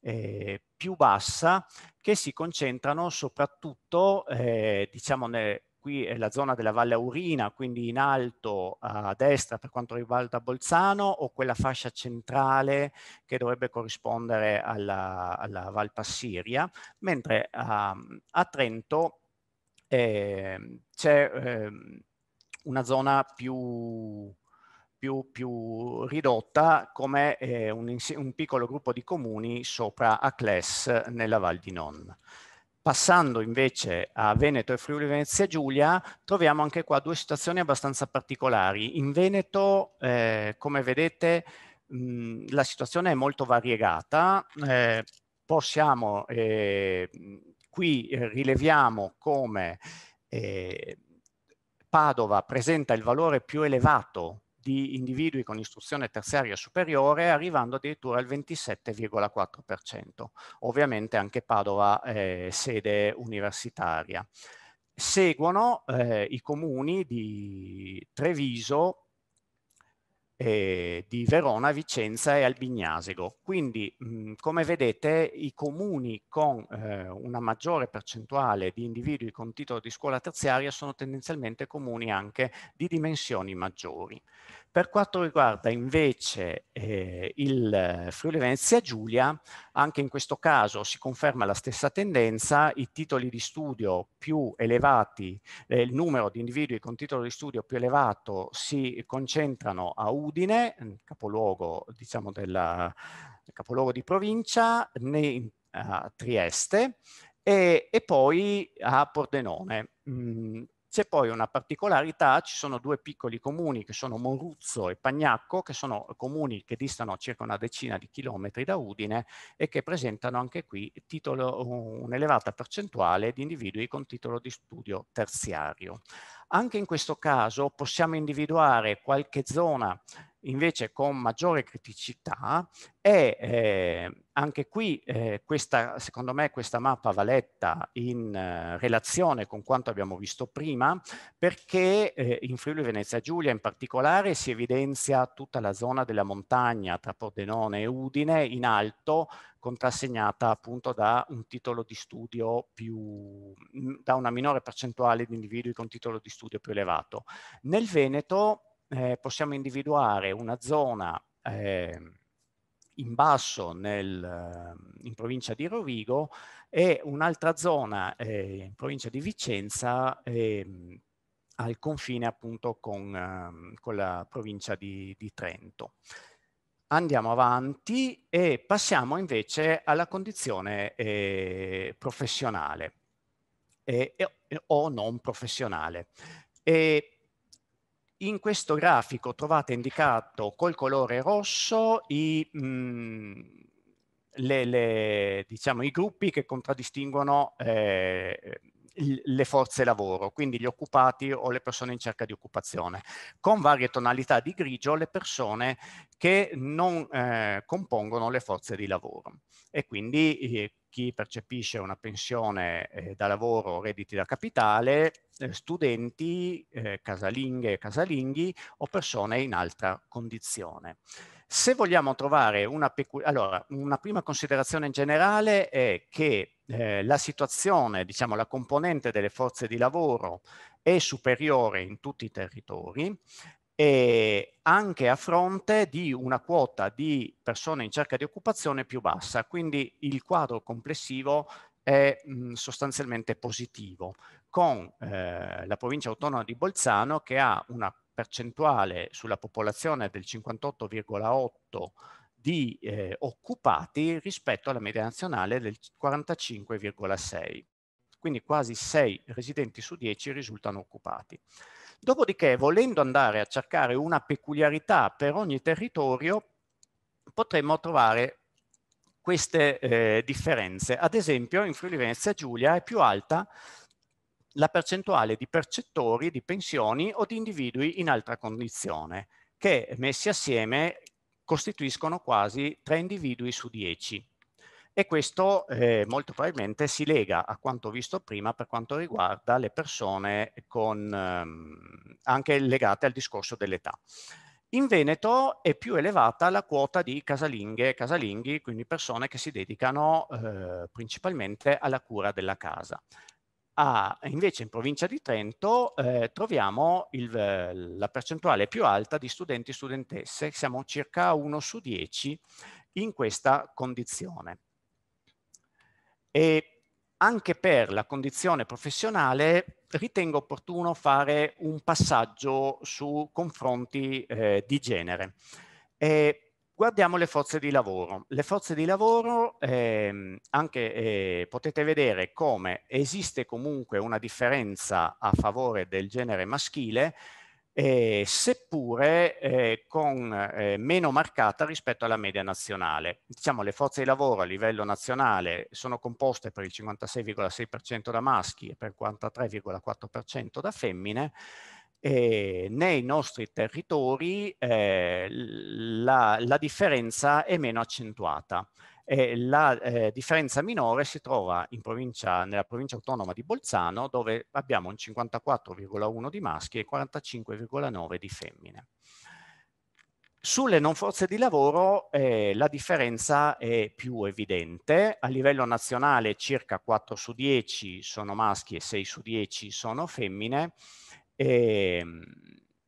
eh, più bassa che si concentrano soprattutto eh, diciamo nel, qui è la zona della Valle Aurina, quindi in alto a destra per quanto riguarda Bolzano o quella fascia centrale che dovrebbe corrispondere alla, alla Val Passiria, mentre um, a Trento eh, c'è eh, una zona più, più, più ridotta come eh, un, un, piccolo gruppo di comuni sopra Acles nella Val di Non. Passando invece a Veneto e Friuli Venezia Giulia, troviamo anche qua due situazioni abbastanza particolari. In Veneto, eh, come vedete, mh, la situazione è molto variegata. Eh, possiamo eh, Qui eh, rileviamo come eh, Padova presenta il valore più elevato di individui con istruzione terziaria superiore arrivando addirittura al 27,4%. Ovviamente anche Padova è eh, sede universitaria. Seguono eh, i comuni di Treviso, eh, di Verona, Vicenza e Albignasego. Quindi, mh, come vedete, i comuni con eh, una maggiore percentuale di individui con titolo di scuola terziaria sono tendenzialmente comuni anche di dimensioni maggiori. Per quanto riguarda invece eh, il Friuli Venezia Giulia, anche in questo caso si conferma la stessa tendenza, i titoli di studio più elevati, eh, il numero di individui con titolo di studio più elevato si concentrano a Udine, capoluogo, diciamo, della, capoluogo di provincia, né, a Trieste e, e poi a Pordenone. Mm, c'è poi una particolarità, ci sono due piccoli comuni che sono Moruzzo e Pagnacco, che sono comuni che distano circa una decina di chilometri da Udine e che presentano anche qui un'elevata percentuale di individui con titolo di studio terziario. Anche in questo caso possiamo individuare qualche zona invece con maggiore criticità e eh, anche qui eh, questa, secondo me questa mappa va letta in eh, relazione con quanto abbiamo visto prima perché eh, in Friuli Venezia Giulia in particolare si evidenzia tutta la zona della montagna tra Pordenone e Udine in alto contrassegnata appunto da un titolo di studio più mm, da una minore percentuale di individui con titolo di studio più elevato. Nel Veneto eh, possiamo individuare una zona eh, in basso nel, ehm, in provincia di Rovigo e un'altra zona eh, in provincia di Vicenza eh, al confine appunto con, ehm, con la provincia di, di Trento. Andiamo avanti e passiamo invece alla condizione eh, professionale eh, eh, o non professionale. E in questo grafico trovate indicato col colore rosso i, mh, mm, le, le, diciamo, i gruppi che contraddistinguono eh, le forze lavoro, quindi gli occupati o le persone in cerca di occupazione, con varie tonalità di grigio le persone che non eh, compongono le forze di lavoro e quindi eh, chi percepisce una pensione eh, da lavoro o redditi da capitale, eh, studenti, eh, casalinghe e casalinghi o persone in altra condizione. Se vogliamo trovare una peculiarità, allora una prima considerazione generale è che eh, la situazione, diciamo la componente delle forze di lavoro è superiore in tutti i territori e anche a fronte di una quota di persone in cerca di occupazione più bassa, quindi il quadro complessivo è mh, mm, sostanzialmente positivo, con eh, la provincia autonoma di Bolzano che ha una percentuale sulla popolazione del 58,8 di eh, occupati rispetto alla media nazionale del 45,6. Quindi quasi 6 residenti su 10 risultano occupati. Dopodiché, volendo andare a cercare una peculiarità per ogni territorio, potremmo trovare queste eh, differenze. Ad esempio, in Friuli Venezia Giulia è più alta la percentuale di percettori di pensioni o di individui in altra condizione, che messi assieme costituiscono quasi tre individui su dieci. E questo eh, molto probabilmente si lega a quanto visto prima per quanto riguarda le persone con, ehm, anche legate al discorso dell'età. In Veneto è più elevata la quota di casalinghe e casalinghi, quindi persone che si dedicano eh, principalmente alla cura della casa. Ah, invece in provincia di Trento eh, troviamo il, la percentuale più alta di studenti e studentesse, siamo circa 1 su 10 in questa condizione. E anche per la condizione professionale ritengo opportuno fare un passaggio su confronti eh, di genere. E Guardiamo le forze di lavoro. Le forze di lavoro ehm, anche, eh, potete vedere come esiste comunque una differenza a favore del genere maschile, eh, seppure eh, con, eh, meno marcata rispetto alla media nazionale. Diciamo le forze di lavoro a livello nazionale sono composte per il 56,6% da maschi e per il 43,4% da femmine, e nei nostri territori eh, la, la, differenza è meno accentuata. E la eh, differenza minore si trova provincia, nella provincia autonoma di Bolzano dove abbiamo un 54,1 di maschi e 45,9 di femmine. Sulle non forze di lavoro eh, la differenza è più evidente, a livello nazionale circa 4 su 10 sono maschi e 6 su 10 sono femmine, e, ehm,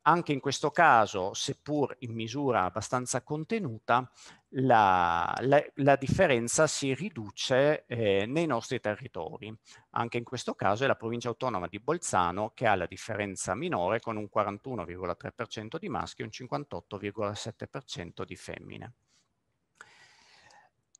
anche in questo caso, seppur in misura abbastanza contenuta, la, la, la differenza si riduce eh, nei nostri territori. Anche in questo caso è la provincia autonoma di Bolzano che ha la differenza minore con un 41,3% di maschi e un 58,7% di femmine.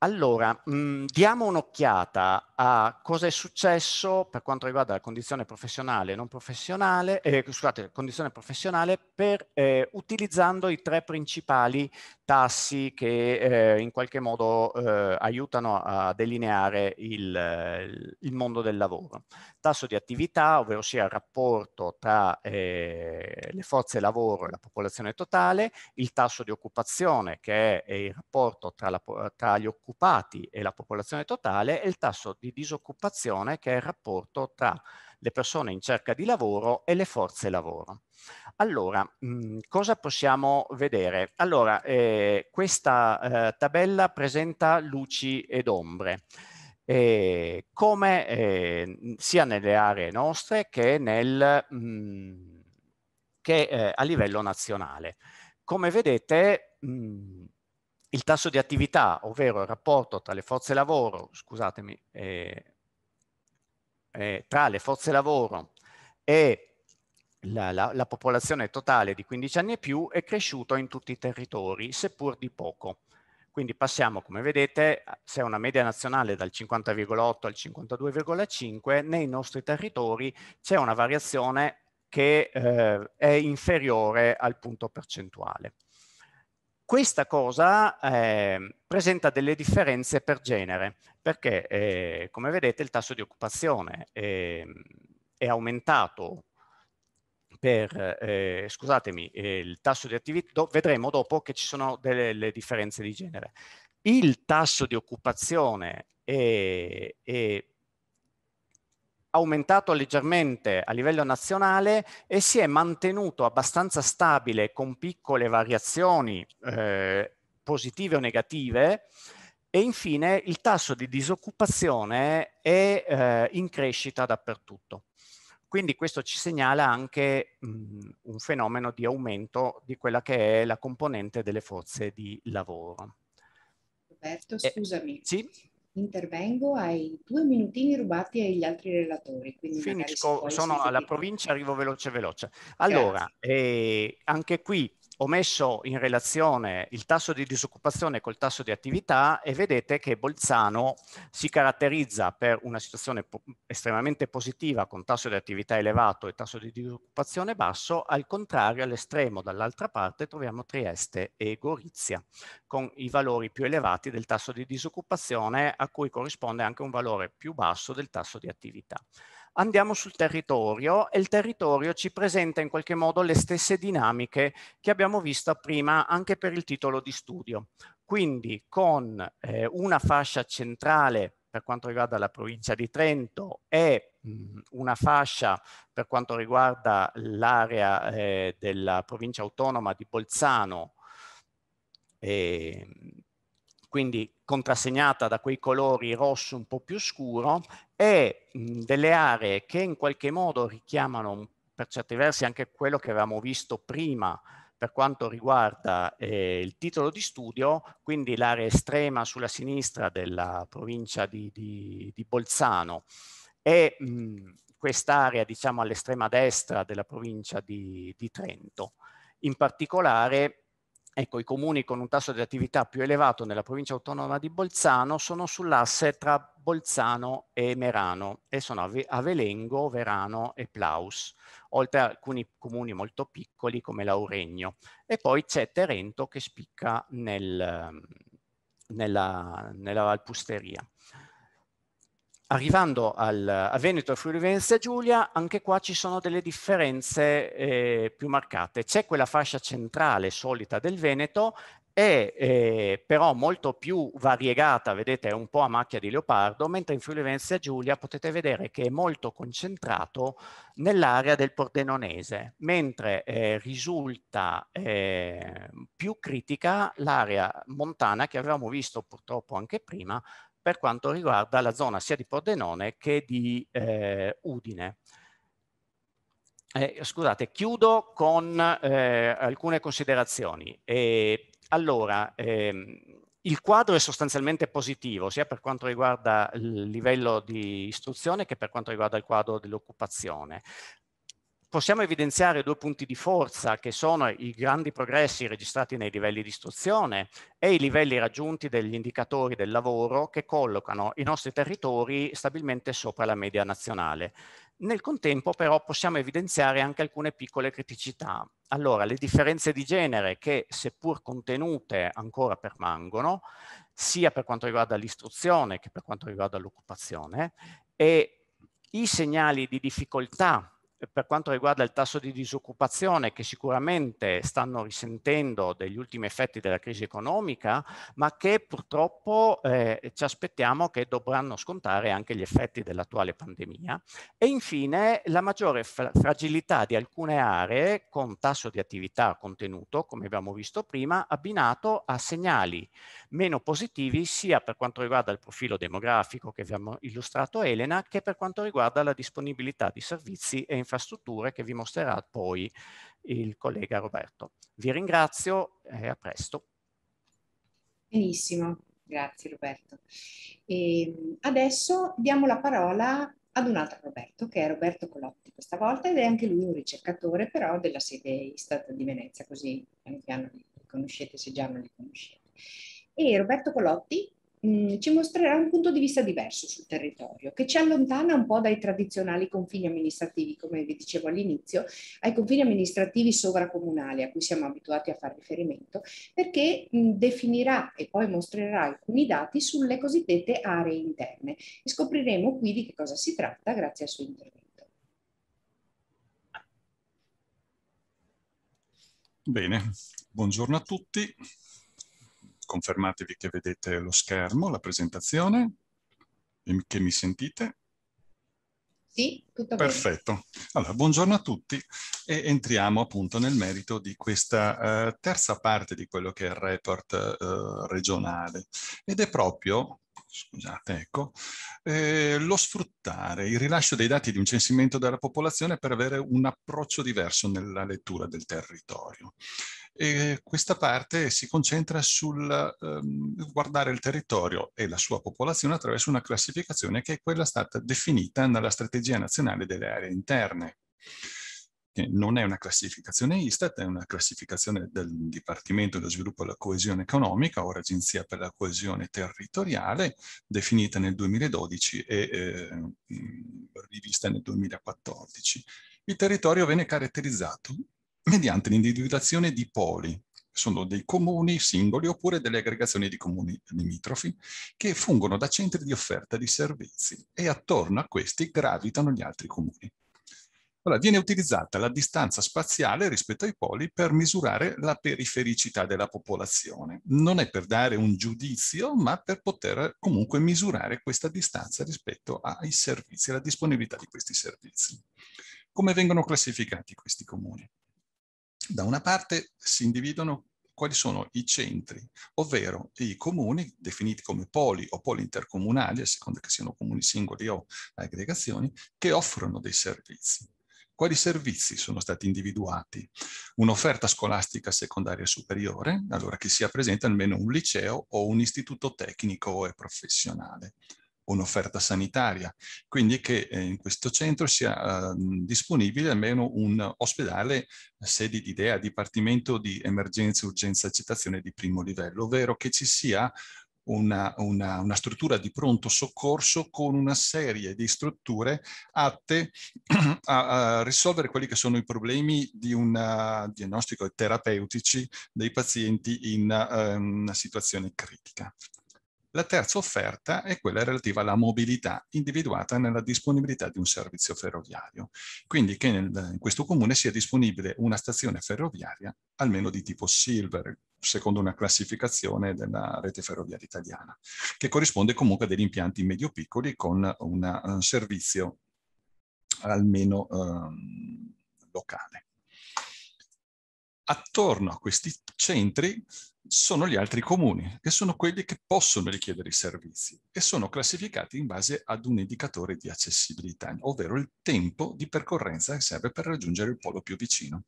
Allora, mh, mm, diamo un'occhiata a cosa è successo per quanto riguarda la condizione professionale, e non professionale, eh, scusate, condizione professionale per, eh, utilizzando i tre principali tassi che eh, in qualche modo eh, aiutano a delineare il, il, mondo del lavoro. Tasso di attività, ovvero sia il rapporto tra eh, le forze lavoro e la popolazione totale, il tasso di occupazione che è il rapporto tra, la, tra gli occupati occupati e la popolazione totale e il tasso di disoccupazione che è il rapporto tra le persone in cerca di lavoro e le forze lavoro. Allora, mh, mhmm, cosa possiamo vedere? Allora, eh, questa eh, tabella presenta luci ed ombre. E eh, come eh, sia nelle aree nostre che, nel, mh, mhmm, che eh, a livello nazionale. Come vedete mh, mhmm, il tasso di attività, ovvero il rapporto tra le forze lavoro, scusatemi, eh, eh, tra le forze lavoro e la, la, la, popolazione totale di 15 anni e più è cresciuto in tutti i territori, seppur di poco. Quindi passiamo, come vedete, se una media nazionale dal 50,8 al 52,5, nei nostri territori c'è una variazione che eh, è inferiore al punto percentuale. Questa cosa eh, presenta delle differenze per genere, perché eh, come vedete il tasso di occupazione eh, è aumentato per, eh, scusatemi, eh, il tasso di attività, do, vedremo dopo che ci sono delle differenze di genere. Il tasso di occupazione è, è aumentato leggermente a livello nazionale e si è mantenuto abbastanza stabile con piccole variazioni eh, positive o negative e infine il tasso di disoccupazione è eh, in crescita dappertutto. Quindi questo ci segnala anche mh, un fenomeno di aumento di quella che è la componente delle forze di lavoro. Roberto, eh, scusami. Eh, sì? intervengo ai due minutini rubati agli altri relatori. Finisco, sono alla provincia, arrivo veloce veloce. Allora, eh, anche qui ho messo in relazione il tasso di disoccupazione col tasso di attività e vedete che Bolzano si caratterizza per una situazione po estremamente positiva con tasso di attività elevato e tasso di disoccupazione basso, al contrario all'estremo dall'altra parte troviamo Trieste e Gorizia con i valori più elevati del tasso di disoccupazione a cui corrisponde anche un valore più basso del tasso di attività andiamo sul territorio e il territorio ci presenta in qualche modo le stesse dinamiche che abbiamo visto prima anche per il titolo di studio. Quindi con eh, una fascia centrale per quanto riguarda la provincia di Trento e mh, mm, una fascia per quanto riguarda l'area eh, della provincia autonoma di Bolzano eh, quindi contrassegnata da quei colori rosso un po' più scuro, e mh, delle aree che in qualche modo richiamano per certi versi anche quello che avevamo visto prima per quanto riguarda eh, il titolo di studio, quindi l'area estrema sulla sinistra della provincia di, di, di Bolzano e quest'area diciamo all'estrema destra della provincia di, di Trento. In particolare Ecco, i comuni con un tasso di attività più elevato nella provincia autonoma di Bolzano sono sull'asse tra Bolzano e Merano e sono Avelengo, Verano e Plaus, oltre a alcuni comuni molto piccoli come Lauregno. E poi c'è Terento che spicca nel, nella, nella Valpusteria. Arrivando al, a Veneto e Friuli Venezia Giulia, anche qua ci sono delle differenze eh, più marcate. C'è quella fascia centrale solita del Veneto, è eh, però molto più variegata, vedete è un po' a macchia di leopardo, mentre in Friuli Venezia Giulia potete vedere che è molto concentrato nell'area del Pordenonese, mentre eh, risulta eh, più critica l'area montana che avevamo visto purtroppo anche prima per quanto riguarda la zona sia di Pordenone che di eh, Udine. Eh, scusate, chiudo con eh, alcune considerazioni. allora, ehm, il quadro è sostanzialmente positivo sia per quanto riguarda il livello di istruzione che per quanto riguarda il quadro dell'occupazione possiamo evidenziare due punti di forza che sono i grandi progressi registrati nei livelli di istruzione e i livelli raggiunti degli indicatori del lavoro che collocano i nostri territori stabilmente sopra la media nazionale. Nel contempo però possiamo evidenziare anche alcune piccole criticità. Allora, le differenze di genere che seppur contenute ancora permangono, sia per quanto riguarda l'istruzione che per quanto riguarda l'occupazione, e i segnali di difficoltà per quanto riguarda il tasso di disoccupazione che sicuramente stanno risentendo degli ultimi effetti della crisi economica, ma che purtroppo eh, ci aspettiamo che dovranno scontare anche gli effetti dell'attuale pandemia. E infine la maggiore fra fragilità di alcune aree con tasso di attività contenuto, come abbiamo visto prima, abbinato a segnali meno positivi sia per quanto riguarda il profilo demografico che abbiamo illustrato Elena, che per quanto riguarda la disponibilità di servizi e infrastrutture infrastrutture che vi mostrerà poi il collega Roberto. Vi ringrazio e a presto. Benissimo, grazie Roberto. E ehm, adesso diamo la parola ad un altro Roberto, che è Roberto Colotti questa volta, ed è anche lui un ricercatore però della sede Istat di Venezia, così piano piano li conoscete se già non li conoscete. E Roberto Colotti Mm, ci mostrerà un punto di vista diverso sul territorio, che ci allontana un po' dai tradizionali confini amministrativi, come vi dicevo all'inizio, ai confini amministrativi sovracomunali a cui siamo abituati a fare riferimento, perché mh, mm, definirà e poi mostrerà alcuni dati sulle cosiddette aree interne e scopriremo qui di che cosa si tratta grazie al suo intervento. Bene, buongiorno a tutti confermatevi che vedete lo schermo, la presentazione, che mi sentite. Sì, tutto Perfetto. bene. Perfetto. Allora, buongiorno a tutti e entriamo appunto nel merito di questa eh, terza parte di quello che è il report eh, regionale ed è proprio scusate, ecco, eh, lo sfruttare, il rilascio dei dati di un censimento della popolazione per avere un approccio diverso nella lettura del territorio. E questa parte si concentra sul ehm, guardare il territorio e la sua popolazione attraverso una classificazione che è quella stata definita nella strategia nazionale delle aree interne non è una classificazione Istat, è una classificazione del Dipartimento dello Sviluppo e della Coesione Economica, ora Agenzia per la Coesione Territoriale, definita nel 2012 e eh, rivista nel 2014. Il territorio viene caratterizzato mediante l'individuazione di poli, sono dei comuni singoli oppure delle aggregazioni di comuni limitrofi che fungono da centri di offerta di servizi e attorno a questi gravitano gli altri comuni. Allora, viene utilizzata la distanza spaziale rispetto ai poli per misurare la perifericità della popolazione. Non è per dare un giudizio, ma per poter comunque misurare questa distanza rispetto ai servizi, alla disponibilità di questi servizi. Come vengono classificati questi comuni? Da una parte si individuano quali sono i centri, ovvero i comuni definiti come poli o poli intercomunali, a seconda che siano comuni singoli o aggregazioni, che offrono dei servizi quali servizi sono stati individuati? Un'offerta scolastica secondaria superiore, allora che sia presente almeno un liceo o un istituto tecnico e professionale un'offerta sanitaria, quindi che eh, in questo centro sia uh, disponibile almeno un ospedale sedi di idea, dipartimento di emergenza, urgenza, accettazione di primo livello, ovvero che ci sia una, una, una struttura di pronto soccorso con una serie di strutture atte a, a risolvere quelli che sono i problemi di un eh, diagnostico e terapeutici dei pazienti in um, una situazione critica. La terza offerta è quella relativa alla mobilità individuata nella disponibilità di un servizio ferroviario, quindi che nel, in questo comune sia disponibile una stazione ferroviaria almeno di tipo Silver, secondo una classificazione della rete ferroviaria italiana, che corrisponde comunque a degli impianti medio-piccoli con una, un servizio almeno eh, locale. Attorno a questi centri sono gli altri comuni, che sono quelli che possono richiedere i servizi e sono classificati in base ad un indicatore di accessibilità, ovvero il tempo di percorrenza che serve per raggiungere il polo più vicino.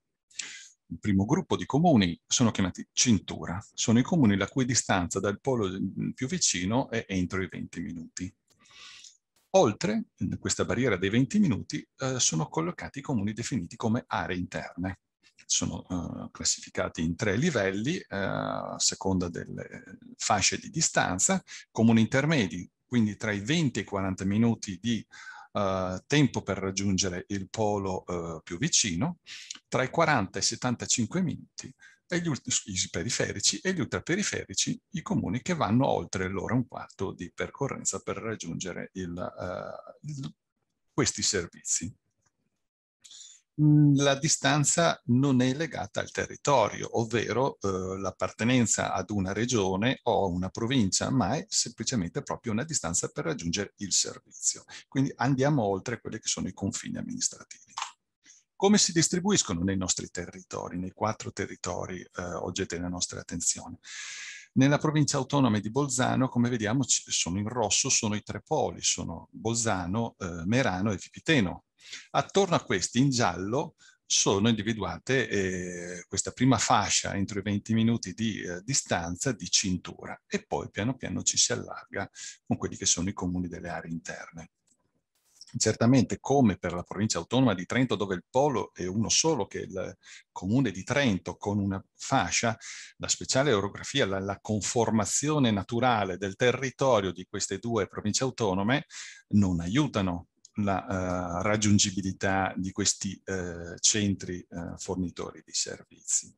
Il primo gruppo di comuni sono chiamati cintura, sono i comuni la cui distanza dal polo mm, più vicino è entro i 20 minuti. Oltre mm, questa barriera dei 20 minuti eh, sono collocati i comuni definiti come aree interne. Sono eh, classificati in tre livelli eh, a seconda delle fasce di distanza, comuni intermedi, quindi tra i 20 e i 40 minuti di eh, tempo per raggiungere il polo eh, più vicino, tra i 40 e i 75 minuti, e gli, i periferici e gli ultraperiferici, i comuni che vanno oltre l'ora e un quarto di percorrenza per raggiungere il, eh, il, questi servizi. Mm. la distanza non è legata al territorio, ovvero eh, l'appartenenza ad una regione o a una provincia, ma è semplicemente proprio una distanza per raggiungere il servizio. Quindi andiamo oltre quelli che sono i confini amministrativi. Come si distribuiscono nei nostri territori, nei quattro territori eh, oggetti della nostra attenzione? Nella provincia autonoma di Bolzano, come vediamo, sono in rosso, sono i tre poli, sono Bolzano, eh, Merano e Vipiteno, Attorno a questi, in giallo, sono individuate eh, questa prima fascia entro i 20 minuti di eh, distanza di cintura e poi piano piano ci si allarga con quelli che sono i comuni delle aree interne. Certamente come per la provincia autonoma di Trento dove il polo è uno solo che è il comune di Trento con una fascia, la speciale orografia, la, la conformazione naturale del territorio di queste due province autonome non aiutano la eh, raggiungibilità di questi eh, centri eh, fornitori di servizi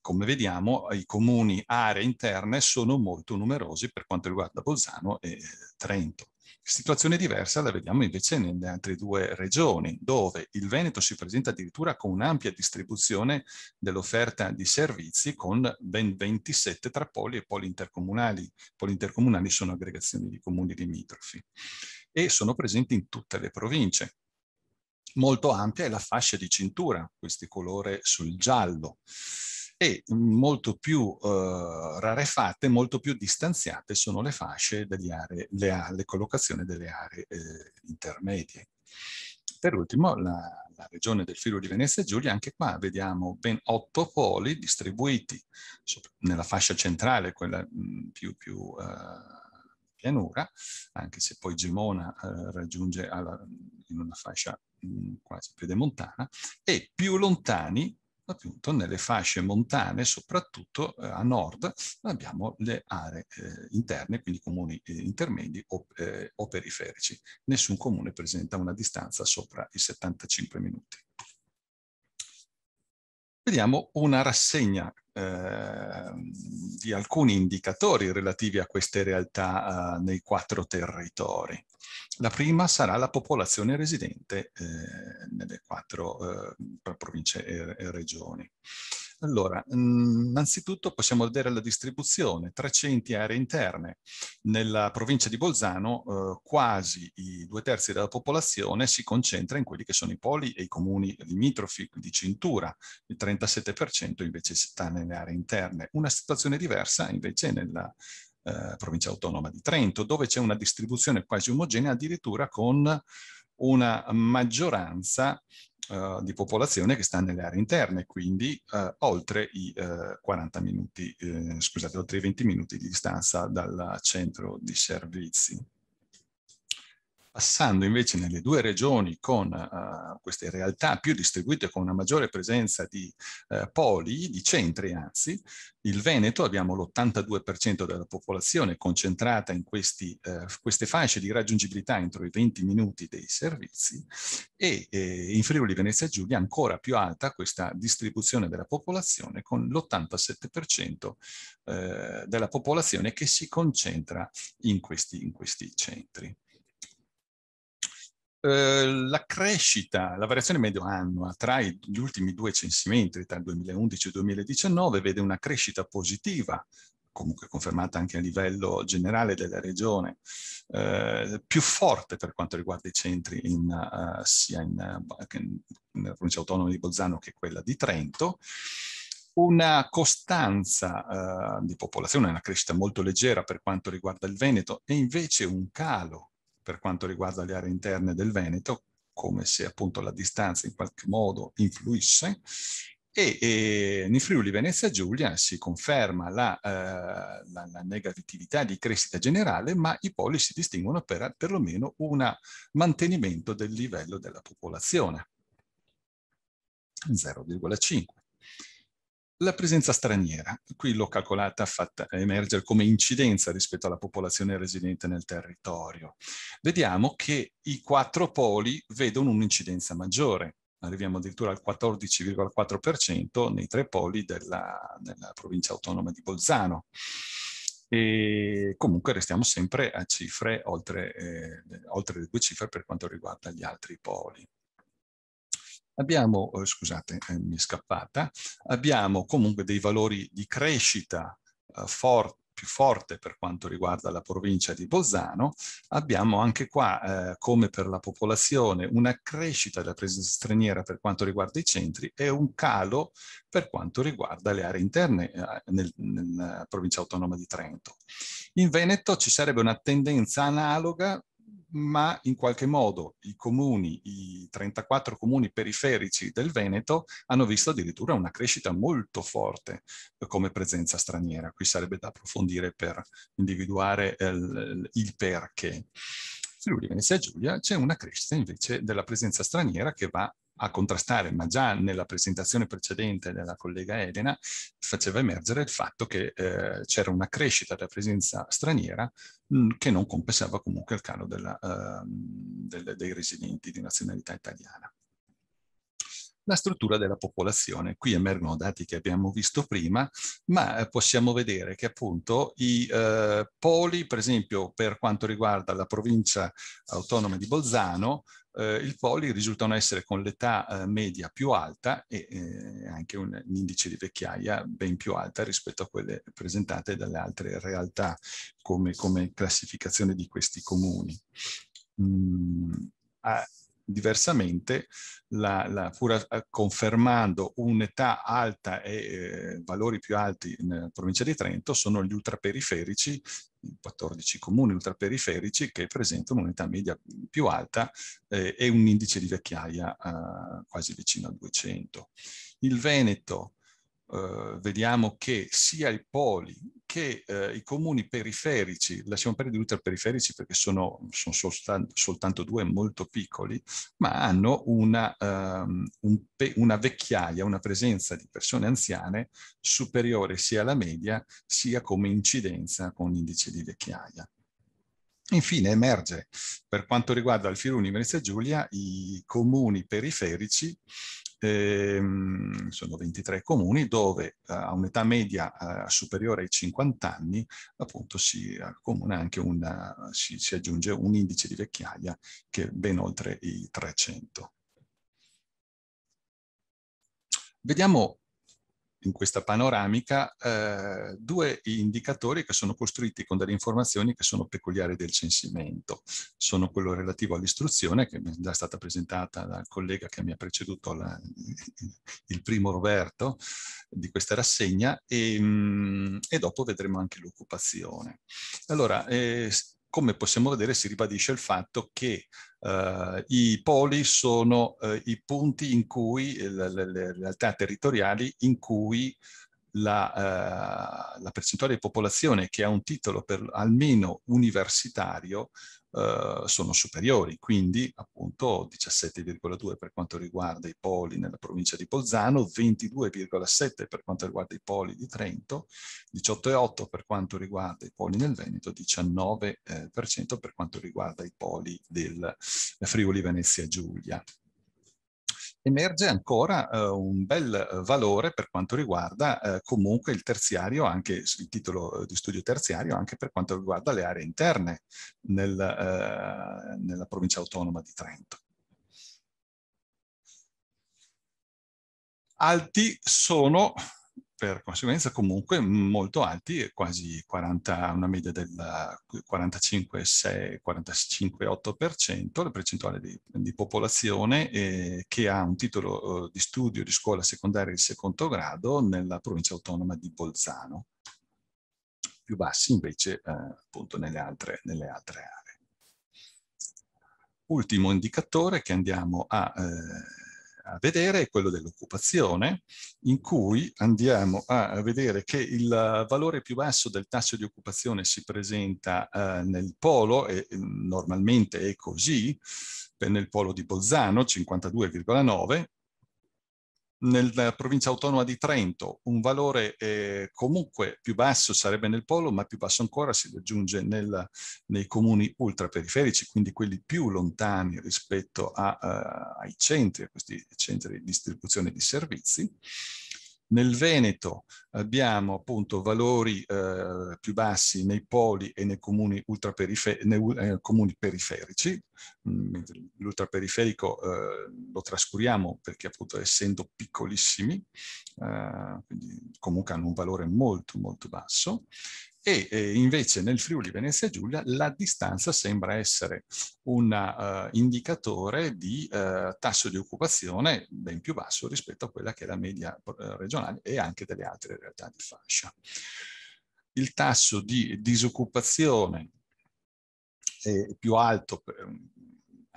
come vediamo, i comuni aree interne sono molto numerosi per quanto riguarda Bolzano e Trento. Situazione diversa la vediamo invece nelle altre due regioni, dove il Veneto si presenta addirittura con un'ampia distribuzione dell'offerta di servizi con ben 27 tra poli e poli intercomunali. Poli intercomunali sono aggregazioni di comuni limitrofi e sono presenti in tutte le province. Molto ampia è la fascia di cintura, questi colore sul giallo, e molto più eh, rarefatte, molto più distanziate sono le fasce delle aree, le, le collocazioni delle aree eh, intermedie. Per ultimo, la, la regione del Friuli di Venezia Giulia, anche qua vediamo ben otto poli distribuiti nella fascia centrale, quella mm, più, più eh, pianura, anche se poi Gemona eh, raggiunge alla, in una fascia mh, mm, quasi pedemontana, e più lontani, appunto nelle fasce montane, soprattutto eh, a nord, abbiamo le aree eh, interne, quindi comuni eh, intermedi o, eh, o, periferici. Nessun comune presenta una distanza sopra i 75 minuti. Vediamo una rassegna eh, di alcuni indicatori relativi a queste realtà eh, nei quattro territori. La prima sarà la popolazione residente eh, nelle quattro eh, province e, e regioni. Allora, mhmm, innanzitutto possiamo vedere la distribuzione, 300 aree interne. Nella provincia di Bolzano eh, quasi i due terzi della popolazione si concentra in quelli che sono i poli e i comuni limitrofi di cintura, il 37% invece sta nelle aree interne. Una situazione diversa invece nella eh, provincia autonoma di Trento, dove c'è una distribuzione quasi omogenea, addirittura con una maggioranza eh, di popolazione che sta nelle aree interne, quindi uh, oltre i uh, eh, 40 minuti, scusate, oltre i 20 minuti di distanza dal centro di servizi passando invece nelle due regioni con uh, queste realtà più distribuite con una maggiore presenza di uh, poli, di centri anzi, il Veneto abbiamo l'82% della popolazione concentrata in questi, uh, queste fasce di raggiungibilità entro i 20 minuti dei servizi e eh, in Friuli Venezia Giulia ancora più alta questa distribuzione della popolazione con l'87% eh, della popolazione che si concentra in questi, in questi centri. Ehm, la crescita, la variazione medio annua tra gli ultimi due censimenti, tra il 2011 e il 2019, vede una crescita positiva, comunque confermata anche a livello generale della regione, eh, più forte per quanto riguarda i centri in, uh, sia in, eh, nella provincia autonoma di Bolzano che quella di Trento una costanza uh, di popolazione, una crescita molto leggera per quanto riguarda il Veneto e invece un calo per quanto riguarda le aree interne del Veneto, come se appunto la distanza in qualche modo influisse, e, e in Friuli Venezia Giulia si conferma la, eh, la, la, negatività di crescita generale, ma i poli si distinguono per perlomeno un mantenimento del livello della popolazione, 0,5. La presenza straniera, qui l'ho calcolata fatta emergere come incidenza rispetto alla popolazione residente nel territorio. Vediamo che i quattro poli vedono un'incidenza maggiore, arriviamo addirittura al 14,4% nei tre poli della, della, provincia autonoma di Bolzano. E comunque restiamo sempre a cifre oltre, eh, oltre le due cifre per quanto riguarda gli altri poli abbiamo, oh, scusate, eh, mi è scappata, abbiamo comunque dei valori di crescita eh, for più forte per quanto riguarda la provincia di Bolzano, abbiamo anche qua, eh, come per la popolazione, una crescita della presenza straniera per quanto riguarda i centri e un calo per quanto riguarda le aree interne nel, nella provincia autonoma di Trento. In Veneto ci sarebbe una tendenza analoga ma in qualche modo i comuni, i 34 comuni periferici del Veneto hanno visto addirittura una crescita molto forte eh, come presenza straniera. Qui sarebbe da approfondire per individuare il, eh, il perché. Friuli Venezia Giulia c'è una crescita invece della presenza straniera che va a contrastare, ma già nella presentazione precedente della collega Elena faceva emergere il fatto che eh, c'era una crescita della presenza straniera Mm, che non compensava comunque il calo della, uh, del, dei residenti di nazionalità italiana. La struttura della popolazione. Qui emergono dati che abbiamo visto prima, ma eh, possiamo vedere che appunto i uh, poli, per esempio per quanto riguarda la provincia autonoma di Bolzano, eh, il poli risultano essere con l'età eh, media più alta e eh, anche un, un, indice di vecchiaia ben più alta rispetto a quelle presentate dalle altre realtà come, come classificazione di questi comuni. Mm, a, diversamente, la, la, pur eh, confermando un'età alta e eh, valori più alti nella provincia di Trento, sono gli ultraperiferici 14 comuni ultraperiferici che presentano un'età media più alta eh, e un indice di vecchiaia eh, quasi vicino a 200. Il Veneto, eh, vediamo che sia i poli che eh, i comuni periferici, lasciamo perdere di l'Utah periferici perché sono, sono soltanto, soltanto, due molto piccoli, ma hanno una, um, un una, vecchiaia, una presenza di persone anziane superiore sia alla media sia come incidenza con l'indice di vecchiaia. Infine emerge per quanto riguarda il Friuli Venezia Giulia i comuni periferici ehm, sono 23 comuni dove eh, a un'età media eh, superiore ai 50 anni appunto si, una, si, si aggiunge un indice di vecchiaia che è ben oltre i 300. Vediamo in questa panoramica eh, due indicatori che sono costruiti con delle informazioni che sono peculiari del censimento. Sono quello relativo all'istruzione, che è già stata presentata dal collega che mi ha preceduto, la, il primo Roberto, di questa rassegna, e, mm, e dopo vedremo anche l'occupazione. Allora, eh, come possiamo vedere si ribadisce il fatto che eh, i poli sono eh, i punti in cui eh, le, le, le, realtà territoriali in cui la, eh, la percentuale di popolazione che ha un titolo per, almeno universitario eh, sono superiori, quindi appunto 17,2 per quanto riguarda i poli nella provincia di Bolzano, 22,7 per quanto riguarda i poli di Trento, 18,8 per quanto riguarda i poli nel Veneto, 19% eh, per, per quanto riguarda i poli del Friuli Venezia Giulia emerge ancora eh, un bel eh, valore per quanto riguarda eh, comunque il terziario, anche il titolo eh, di studio terziario, anche per quanto riguarda le aree interne nel, eh, nella provincia autonoma di Trento. Alti sono per conseguenza comunque molto alti, quasi 40, una media del 45,6-45,8%, la percentuale di, di popolazione eh, che ha un titolo eh, di studio di scuola secondaria di secondo grado nella provincia autonoma di Bolzano, più bassi invece eh, appunto nelle altre, nelle altre aree. Ultimo indicatore che andiamo a eh, a vedere è quello dell'occupazione, in cui andiamo a vedere che il eh, valore più basso del tasso di occupazione si presenta eh, nel polo, e normalmente è così, nel polo di Bolzano 52,9, nella provincia autonoma di Trento un valore eh, comunque più basso sarebbe nel polo, ma più basso ancora si raggiunge nel, nei comuni ultraperiferici, quindi quelli più lontani rispetto a, a, eh, ai centri, a questi centri di distribuzione di servizi. Nel Veneto abbiamo appunto valori eh, più bassi nei poli e nei comuni, nei, eh, comuni periferici. Mm, l'ultraperiferico eh, lo trascuriamo perché appunto essendo piccolissimi, eh, quindi comunque hanno un valore molto molto basso e eh, invece nel Friuli Venezia Giulia la distanza sembra essere un uh, indicatore di uh, tasso di occupazione ben più basso rispetto a quella che è la media eh, regionale e anche delle altre realtà di fascia. Il tasso di disoccupazione è più alto per,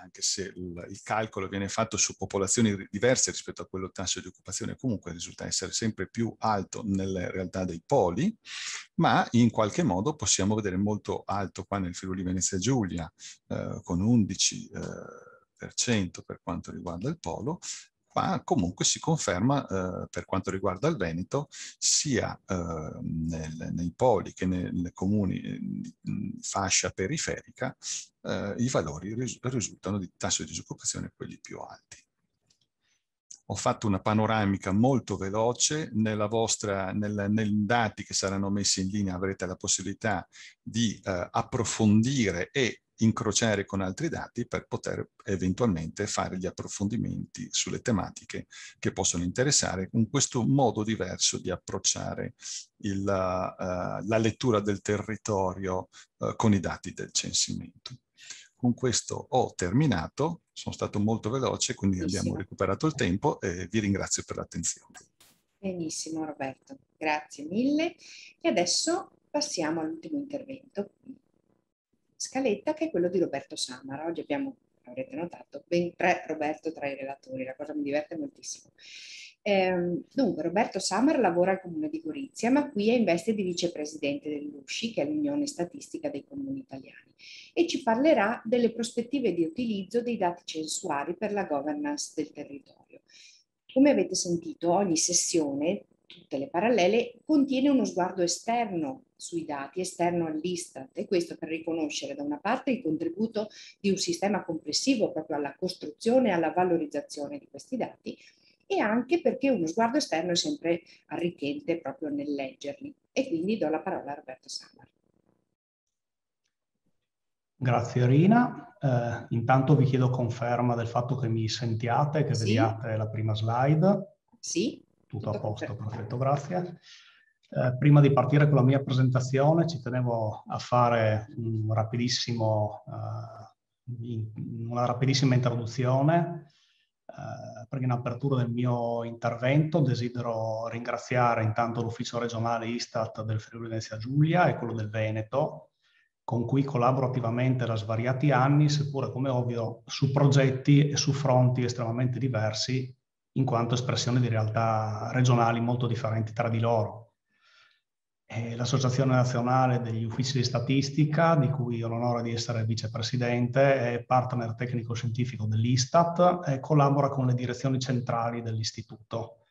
anche se il, il, calcolo viene fatto su popolazioni diverse rispetto a quello tasso di occupazione, comunque risulta essere sempre più alto nelle realtà dei poli, ma in qualche modo possiamo vedere molto alto qua nel Friuli Venezia Giulia, eh, con 11 eh, per quanto riguarda il polo qua comunque si conferma eh, per quanto riguarda il Veneto sia eh, nel, nei poli che nei comuni eh, in mm, fascia periferica eh, i valori ris risultano di tasso di disoccupazione quelli più alti. Ho fatto una panoramica molto veloce, nella vostra, nel, nel dati che saranno messi in linea avrete la possibilità di eh, approfondire e incrociare con altri dati per poter eventualmente fare gli approfondimenti sulle tematiche che possono interessare con questo modo diverso di approcciare il, uh, la lettura del territorio uh, con i dati del censimento. Con questo ho terminato, sono stato molto veloce, quindi Benissimo. abbiamo recuperato il tempo e vi ringrazio per l'attenzione. Benissimo Roberto, grazie mille. E adesso passiamo all'ultimo intervento scaletta che è quello di Roberto Samara. Oggi abbiamo, avrete notato, ben tre Roberto tra i relatori, la cosa mi diverte moltissimo. Eh, dunque, Roberto Samara lavora al comune di Gorizia, ma qui è in veste di vicepresidente dell'USCI, che è l'Unione Statistica dei Comuni Italiani, e ci parlerà delle prospettive di utilizzo dei dati censuari per la governance del territorio. Come avete sentito, ogni sessione tutte le parallele, contiene uno sguardo esterno sui dati, esterno all'Istat e questo per riconoscere da una parte il contributo di un sistema complessivo proprio alla costruzione e alla valorizzazione di questi dati e anche perché uno sguardo esterno è sempre arricchente proprio nel leggerli. E quindi do la parola a Roberto Samar. Grazie Rina. Eh, intanto vi chiedo conferma del fatto che mi sentiate, che sì. vediate la prima slide. Sì. Tutto a posto, perfetto, grazie. Eh, prima di partire con la mia presentazione ci tenevo a fare un eh, una rapidissima introduzione eh, perché in apertura del mio intervento desidero ringraziare intanto l'ufficio regionale Istat del Friuli Venezia Giulia e quello del Veneto con cui collaboro attivamente da svariati anni seppure come ovvio su progetti e su fronti estremamente diversi in quanto espressione di realtà regionali molto differenti tra di loro. L'Associazione Nazionale degli Uffici di Statistica, di cui ho l'onore di essere vicepresidente, è partner tecnico-scientifico dell'Istat e collabora con le direzioni centrali dell'Istituto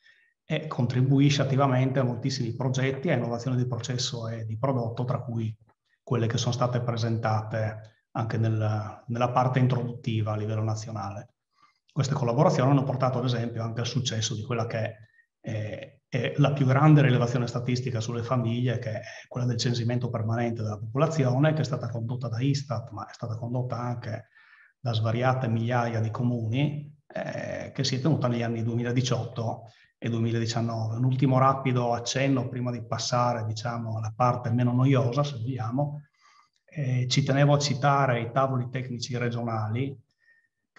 e contribuisce attivamente a moltissimi progetti e innovazioni di processo e di prodotto, tra cui quelle che sono state presentate anche nel, nella parte introduttiva a livello nazionale queste collaborazioni hanno portato ad esempio anche al successo di quella che è, è la più grande rilevazione statistica sulle famiglie, che è quella del censimento permanente della popolazione, che è stata condotta da Istat, ma è stata condotta anche da svariate migliaia di comuni, eh, che si è tenuta negli anni 2018 e 2019. Un ultimo rapido accenno prima di passare diciamo, alla parte meno noiosa, se vogliamo. Eh, ci tenevo a citare i tavoli tecnici regionali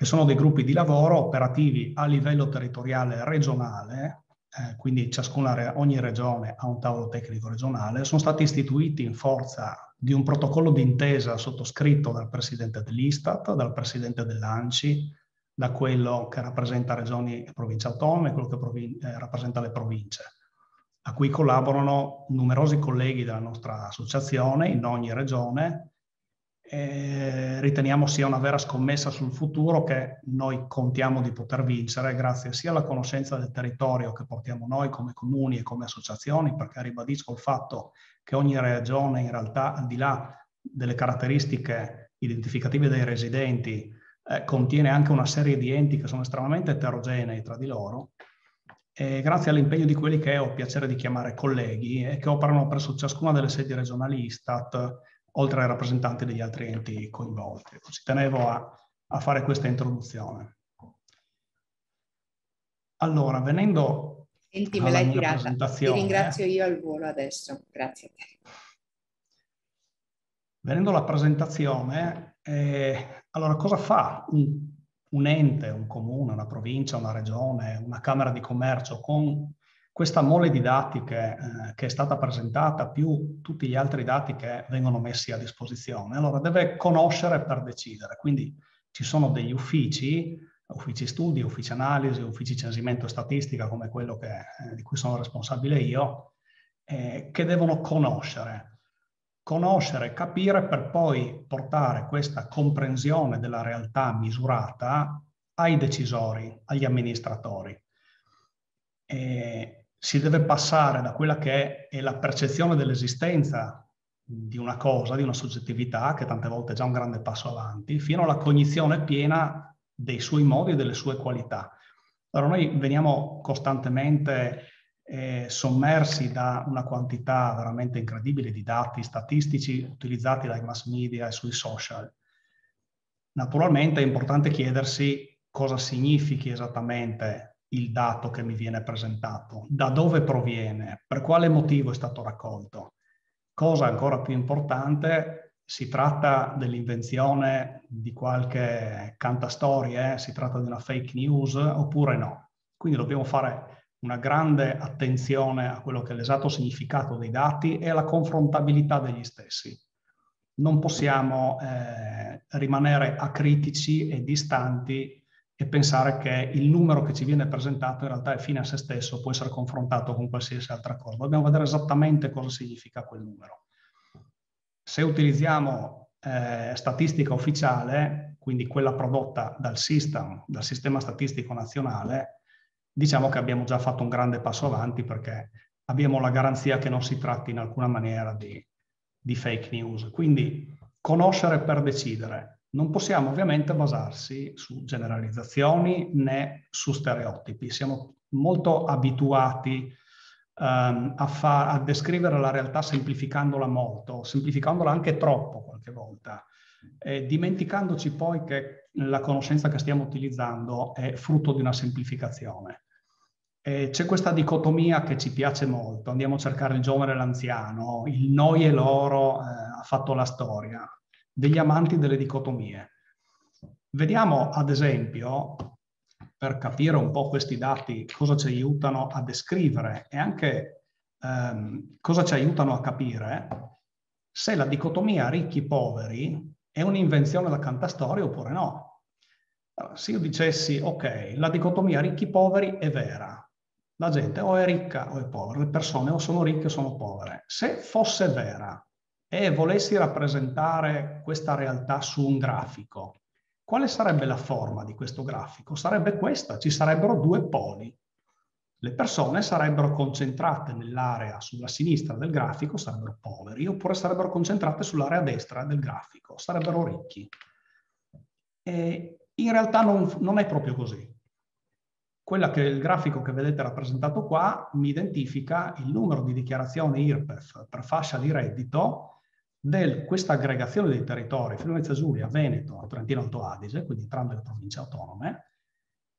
che sono dei gruppi di lavoro operativi a livello territoriale regionale, eh, quindi ciascuna, ogni regione ha un tavolo tecnico regionale, sono stati istituiti in forza di un protocollo d'intesa sottoscritto dal presidente dell'Istat, dal presidente dell'ANCI, da quello che rappresenta regioni e province autonome, quello che provin- eh, rappresenta le province, a cui collaborano numerosi colleghi della nostra associazione in ogni regione, eh, riteniamo sia una vera scommessa sul futuro che noi contiamo di poter vincere grazie sia alla conoscenza del territorio che portiamo noi come comuni e come associazioni, perché ribadisco il fatto che ogni regione in realtà al di là delle caratteristiche identificative dei residenti eh, contiene anche una serie di enti che sono estremamente eterogenei tra di loro e grazie all'impegno di quelli che ho piacere di chiamare colleghi e eh, che operano presso ciascuna delle sedi regionali Istat oltre ai rappresentanti degli altri enti coinvolti. Ci tenevo a, a fare questa introduzione. Allora, venendo Senti, alla me l'hai tirata. Ti ringrazio io al volo adesso. Grazie a te. Venendo alla presentazione, eh, allora cosa fa un, un, ente, un comune, una provincia, una regione, una Camera di Commercio con questa mole di dati che, eh, che, è stata presentata più tutti gli altri dati che vengono messi a disposizione, allora deve conoscere per decidere. Quindi ci sono degli uffici, uffici studi, uffici analisi, uffici censimento e statistica come quello che, eh, di cui sono responsabile io, eh, che devono conoscere conoscere, capire per poi portare questa comprensione della realtà misurata ai decisori, agli amministratori. E si deve passare da quella che è la percezione dell'esistenza di una cosa, di una soggettività, che tante volte è già un grande passo avanti, fino alla cognizione piena dei suoi modi e delle sue qualità. Allora noi veniamo costantemente eh, sommersi da una quantità veramente incredibile di dati statistici utilizzati dai mass media e sui social. Naturalmente è importante chiedersi cosa significhi esattamente il dato che mi viene presentato, da dove proviene, per quale motivo è stato raccolto. Cosa ancora più importante, si tratta dell'invenzione di qualche cantastorie, eh? si tratta di una fake news oppure no. Quindi dobbiamo fare una grande attenzione a quello che è l'esatto significato dei dati e alla confrontabilità degli stessi. Non possiamo eh, rimanere acritici e distanti e pensare che il numero che ci viene presentato in realtà è fine a se stesso, può essere confrontato con qualsiasi altra cosa. Dobbiamo vedere esattamente cosa significa quel numero. Se utilizziamo eh, statistica ufficiale, quindi quella prodotta dal, system, dal sistema statistico nazionale, diciamo che abbiamo già fatto un grande passo avanti perché abbiamo la garanzia che non si tratti in alcuna maniera di, di fake news. Quindi conoscere per decidere non possiamo ovviamente basarsi su generalizzazioni né su stereotipi. Siamo molto abituati um, a, fa- a, descrivere la realtà semplificandola molto, semplificandola anche troppo qualche volta, eh, dimenticandoci poi che la conoscenza che stiamo utilizzando è frutto di una semplificazione. Eh, c'è questa dicotomia che ci piace molto, andiamo a cercare il giovane e l'anziano, il noi e loro eh, ha fatto la storia degli amanti delle dicotomie. Vediamo ad esempio, per capire un po' questi dati, cosa ci aiutano a descrivere e anche ehm, cosa ci aiutano a capire se la dicotomia ricchi-poveri è un'invenzione da cantastoria oppure no. Se io dicessi, ok, la dicotomia ricchi-poveri è vera, la gente o è ricca o è povera, le persone o sono ricche o sono povere. Se fosse vera, e volessi rappresentare questa realtà su un grafico, quale sarebbe la forma di questo grafico? Sarebbe questa, ci sarebbero due poli. Le persone sarebbero concentrate nell'area sulla sinistra del grafico, sarebbero poveri, oppure sarebbero concentrate sull'area destra del grafico, sarebbero ricchi. E in realtà non, non è proprio così. Che, il grafico che vedete rappresentato qua mi identifica il numero di dichiarazioni IRPEF per fascia di reddito di questa aggregazione dei territori, Friulenza Giulia, Veneto Trentino Alto Adige, quindi entrambe le province autonome,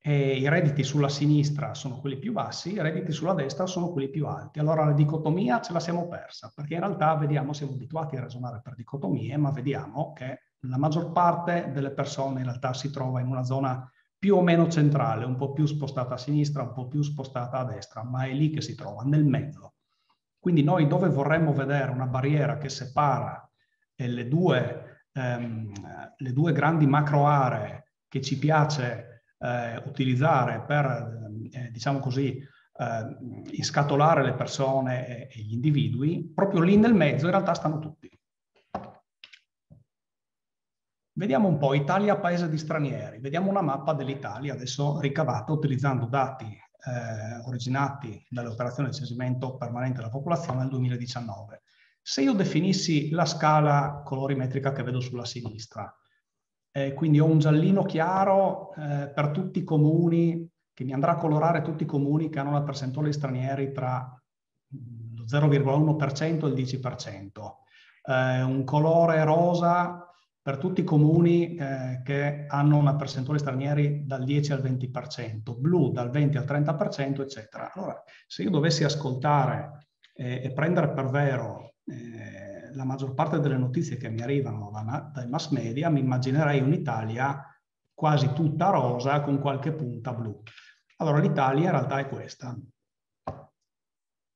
i redditi sulla sinistra sono quelli più bassi, i redditi sulla destra sono quelli più alti. Allora la dicotomia ce la siamo persa, perché in realtà vediamo, siamo abituati a ragionare per dicotomie, ma vediamo che la maggior parte delle persone in realtà si trova in una zona più o meno centrale, un po' più spostata a sinistra, un po' più spostata a destra, ma è lì che si trova, nel mezzo. Quindi noi dove vorremmo vedere una barriera che separa eh, le, due, ehm, le, due, grandi macro aree che ci piace eh, utilizzare per, eh, diciamo così, inscatolare le persone e gli individui, proprio lì nel mezzo in realtà stanno tutti. Vediamo un po' Italia paese di stranieri, vediamo una mappa dell'Italia adesso ricavata utilizzando dati eh, originati dall'operazione di censimento permanente della popolazione nel 2019. Se io definissi la scala colorimetrica che vedo sulla sinistra, eh, quindi ho un giallino chiaro eh, per tutti i comuni, che mi andrà a colorare tutti i comuni che hanno una percentuale di stranieri tra lo 0,1% e il 10%, eh, un colore rosa per tutti i comuni eh, che hanno una percentuale stranieri dal 10 al 20%, blu dal 20 al 30%, eccetera. Allora, se io dovessi ascoltare eh, e prendere per vero eh, la maggior parte delle notizie che mi arrivano da, dai mass media, mi immaginerei un'Italia quasi tutta rosa con qualche punta blu. Allora, l'Italia in realtà è questa.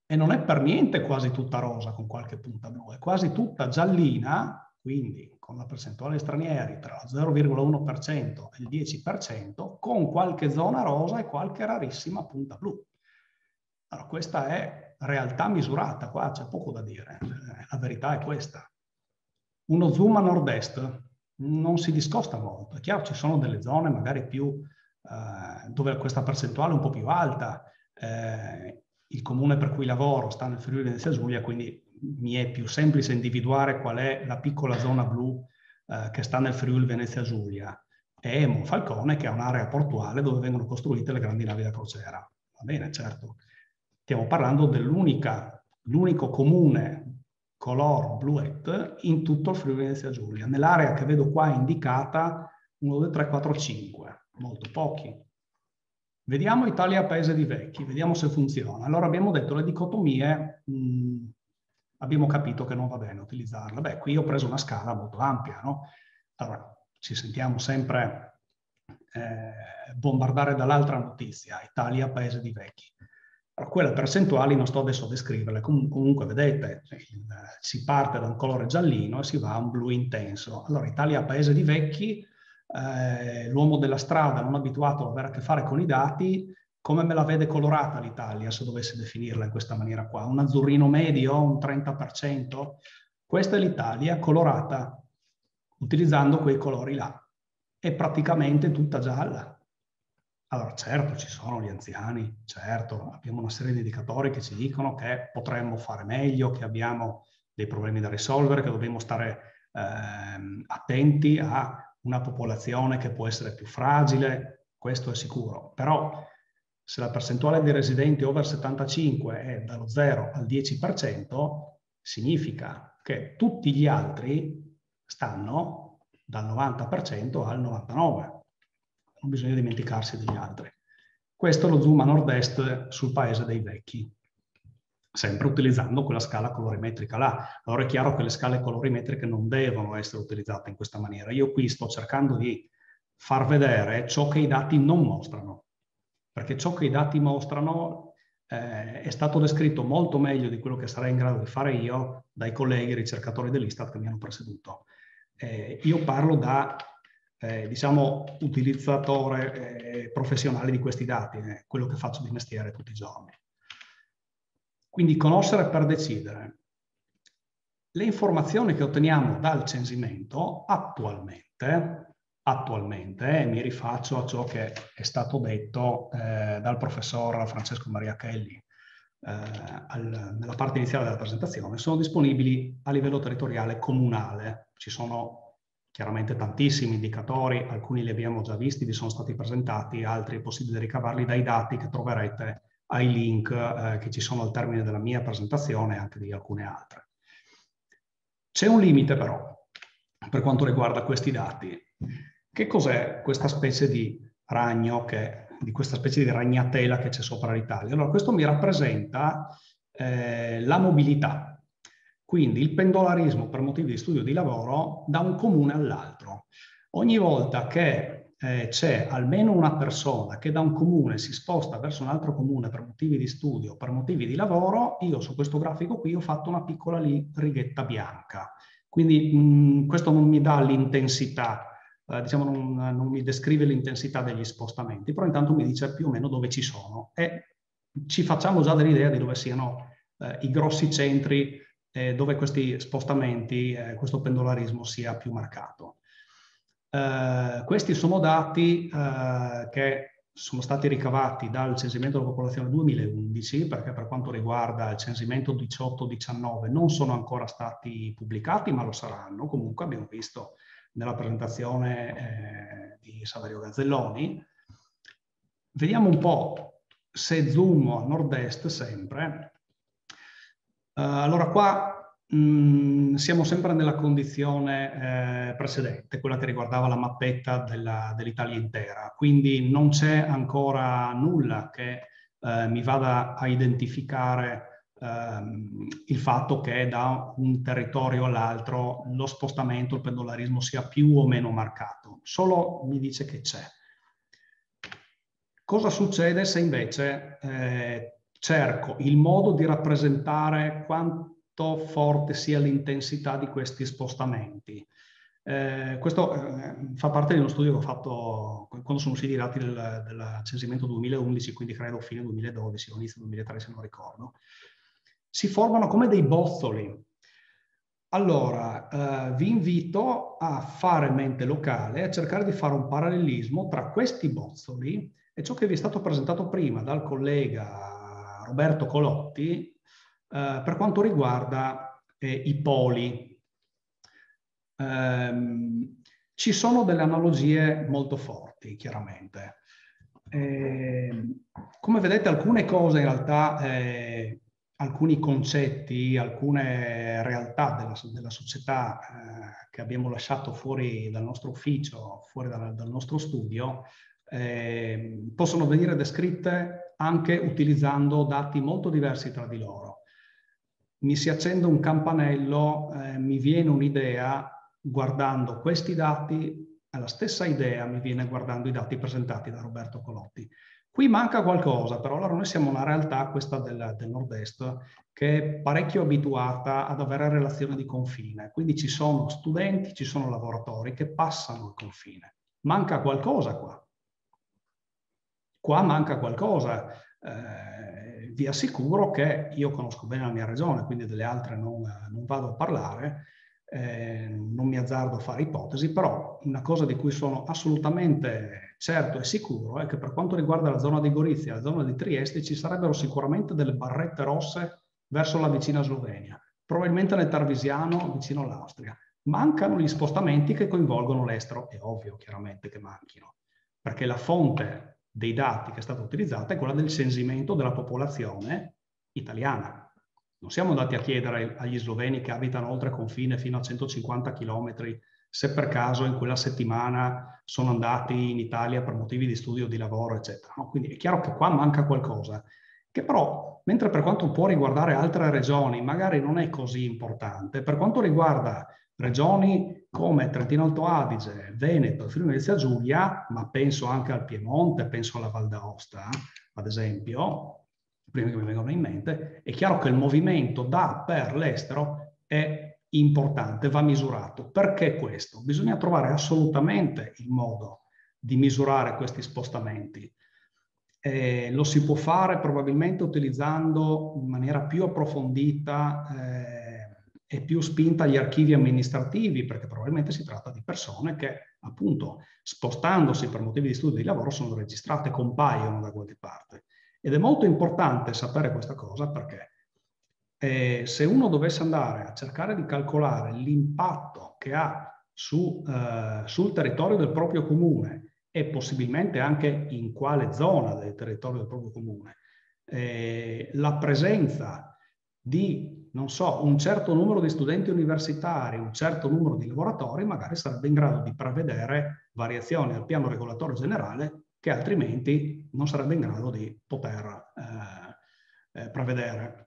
E non è per niente quasi tutta rosa con qualche punta blu, è quasi tutta giallina quindi con la percentuale stranieri tra lo 0,1% e il 10%, con qualche zona rosa e qualche rarissima punta blu. Allora, questa è realtà misurata, qua c'è poco da dire, eh, la verità è questa. Uno zoom a nord-est non si discosta molto, è chiaro ci sono delle zone magari più, eh, dove questa percentuale è un po' più alta, eh, il comune per cui lavoro sta nel Friuli Venezia Giulia, quindi mi è più semplice individuare qual è la piccola zona blu eh, che sta nel Friuli Venezia Giulia e Monfalcone che è un'area portuale dove vengono costruite le grandi navi da crociera. Va bene, certo. Stiamo parlando dell'unico comune color bluet in tutto il Friuli Venezia Giulia, nell'area che vedo qua indicata 1, 2, 3, 4, 5, molto pochi. Vediamo Italia paese di vecchi, vediamo se funziona. Allora abbiamo detto le dicotomie mh, mm, abbiamo capito che non va bene utilizzarla. Beh, qui ho preso una scala molto ampia, no? Allora, ci sentiamo sempre eh, bombardare dall'altra notizia, Italia, paese di vecchi. Allora, quelle percentuali non sto adesso a descriverle, Com comunque vedete, il, si parte da un colore giallino e si va a un blu intenso. Allora, Italia, paese di vecchi, eh, l'uomo della strada non abituato ad avere a che fare con i dati come me la vede colorata l'Italia, se dovesse definirla in questa maniera qua? Un azzurrino medio, un 30%? Questa è l'Italia colorata, utilizzando quei colori là. È praticamente tutta gialla. Allora, certo, ci sono gli anziani, certo, abbiamo una serie di indicatori che ci dicono che potremmo fare meglio, che abbiamo dei problemi da risolvere, che dobbiamo stare eh, attenti a una popolazione che può essere più fragile, questo è sicuro. Però se la percentuale di residenti over 75 è dallo 0 al 10%, significa che tutti gli altri stanno dal 90% al 99%. Non bisogna dimenticarsi degli altri. Questo è lo zoom a nord-est sul paese dei vecchi, sempre utilizzando quella scala colorimetrica là. Allora è chiaro che le scale colorimetriche non devono essere utilizzate in questa maniera. Io qui sto cercando di far vedere ciò che i dati non mostrano perché ciò che i dati mostrano eh, è stato descritto molto meglio di quello che sarei in grado di fare io dai colleghi ricercatori dell'Istat che mi hanno preceduto. Eh, io parlo da eh, diciamo, utilizzatore eh, professionale di questi dati, eh, quello che faccio di mestiere tutti i giorni. Quindi conoscere per decidere. Le informazioni che otteniamo dal censimento attualmente attualmente, eh, mi rifaccio a ciò che è stato detto eh, dal professor Francesco Maria Kelly eh, al, nella parte iniziale della presentazione, sono disponibili a livello territoriale comunale. Ci sono chiaramente tantissimi indicatori, alcuni li abbiamo già visti, vi sono stati presentati, altri è possibile ricavarli dai dati che troverete ai link eh, che ci sono al termine della mia presentazione e anche di alcune altre. C'è un limite però per quanto riguarda questi dati. Che cos'è questa specie di ragno, che, di questa specie di ragnatela che c'è sopra l'Italia? Allora, questo mi rappresenta eh, la mobilità, quindi il pendolarismo per motivi di studio e di lavoro da un comune all'altro. Ogni volta che eh, c'è almeno una persona che da un comune si sposta verso un altro comune per motivi di studio o per motivi di lavoro, io su questo grafico qui ho fatto una piccola righetta bianca. Quindi mh, mm, questo non mi dà l'intensità eh, diciamo non, non, mi descrive l'intensità degli spostamenti, però intanto mi dice più o meno dove ci sono e ci facciamo già dell'idea di dove siano eh, i grossi centri eh, dove questi spostamenti, eh, questo pendolarismo sia più marcato. Eh, questi sono dati che sono stati ricavati dal censimento della popolazione 2011, perché per quanto riguarda il censimento 18-19 non sono ancora stati pubblicati, ma lo saranno. Comunque abbiamo visto nella presentazione eh, di Saverio Gazzelloni. Vediamo un po' se zoom a nord-est sempre. Uh, allora qua mh, mm, siamo sempre nella condizione eh, precedente, quella che riguardava la mappetta dell'Italia dell intera, quindi non c'è ancora nulla che eh, mi vada a identificare ehm, il fatto che da un territorio all'altro lo spostamento, il pendolarismo sia più o meno marcato, solo mi dice che c'è. Cosa succede se invece eh, cerco il modo di rappresentare quanto forte sia l'intensità di questi spostamenti? Eh, questo eh, fa parte di uno studio che ho fatto quando sono usciti i dati del, del 2011, quindi credo fine 2012 o inizio 2013, se non ricordo, si formano come dei bozzoli. Allora, eh, vi invito a fare mente locale, a cercare di fare un parallelismo tra questi bozzoli e ciò che vi è stato presentato prima dal collega Roberto Colotti eh, per quanto riguarda eh, i poli. Ehm, ci sono delle analogie molto forti, chiaramente. Ehm, come vedete, alcune cose in realtà eh, alcuni concetti, alcune realtà della, della società eh, che abbiamo lasciato fuori dal nostro ufficio, fuori dal, dal nostro studio, eh, possono venire descritte anche utilizzando dati molto diversi tra di loro. Mi si accende un campanello, eh, mi viene un'idea guardando questi dati, la stessa idea mi viene guardando i dati presentati da Roberto Colotti. Qui manca qualcosa, però allora noi siamo una realtà, questa del, del nord-est, che è parecchio abituata ad avere relazioni di confine, quindi ci sono studenti, ci sono lavoratori che passano il confine. Manca qualcosa qua. Qua manca qualcosa. Eh, vi assicuro che io conosco bene la mia regione, quindi delle altre non, non vado a parlare, eh, non mi azzardo a fare ipotesi, però una cosa di cui sono assolutamente Certo e sicuro è eh, che per quanto riguarda la zona di Gorizia la zona di Trieste ci sarebbero sicuramente delle barrette rosse verso la vicina Slovenia, probabilmente nel Tarvisiano vicino all'Austria. Mancano gli spostamenti che coinvolgono l'estero, è ovvio chiaramente che manchino, perché la fonte dei dati che è stata utilizzata è quella del censimento della popolazione italiana. Non siamo andati a chiedere agli sloveni che abitano oltre confine fino a 150 chilometri se per caso in quella settimana sono andati in Italia per motivi di studio, di lavoro, eccetera. No? Quindi è chiaro che qua manca qualcosa, che però, mentre per quanto può riguardare altre regioni, magari non è così importante, per quanto riguarda regioni come Trentino Alto Adige, Veneto, Friuli Venezia Giulia, ma penso anche al Piemonte, penso alla Val d'Aosta, ad esempio, prima che mi vengano in mente, è chiaro che il movimento da per l'estero è importante, va misurato. Perché questo? Bisogna trovare assolutamente il modo di misurare questi spostamenti. Eh, lo si può fare probabilmente utilizzando in maniera più approfondita eh, e più spinta gli archivi amministrativi, perché probabilmente si tratta di persone che appunto spostandosi per motivi di studio e di lavoro sono registrate, compaiono da qualche parte. Ed è molto importante sapere questa cosa perché eh, se uno dovesse andare a cercare di calcolare l'impatto che ha su, eh, sul territorio del proprio comune e possibilmente anche in quale zona del territorio del proprio comune, eh, la presenza di, non so, un certo numero di studenti universitari, un certo numero di lavoratori, magari sarebbe in grado di prevedere variazioni al piano regolatorio generale che altrimenti non sarebbe in grado di poter eh, eh, prevedere.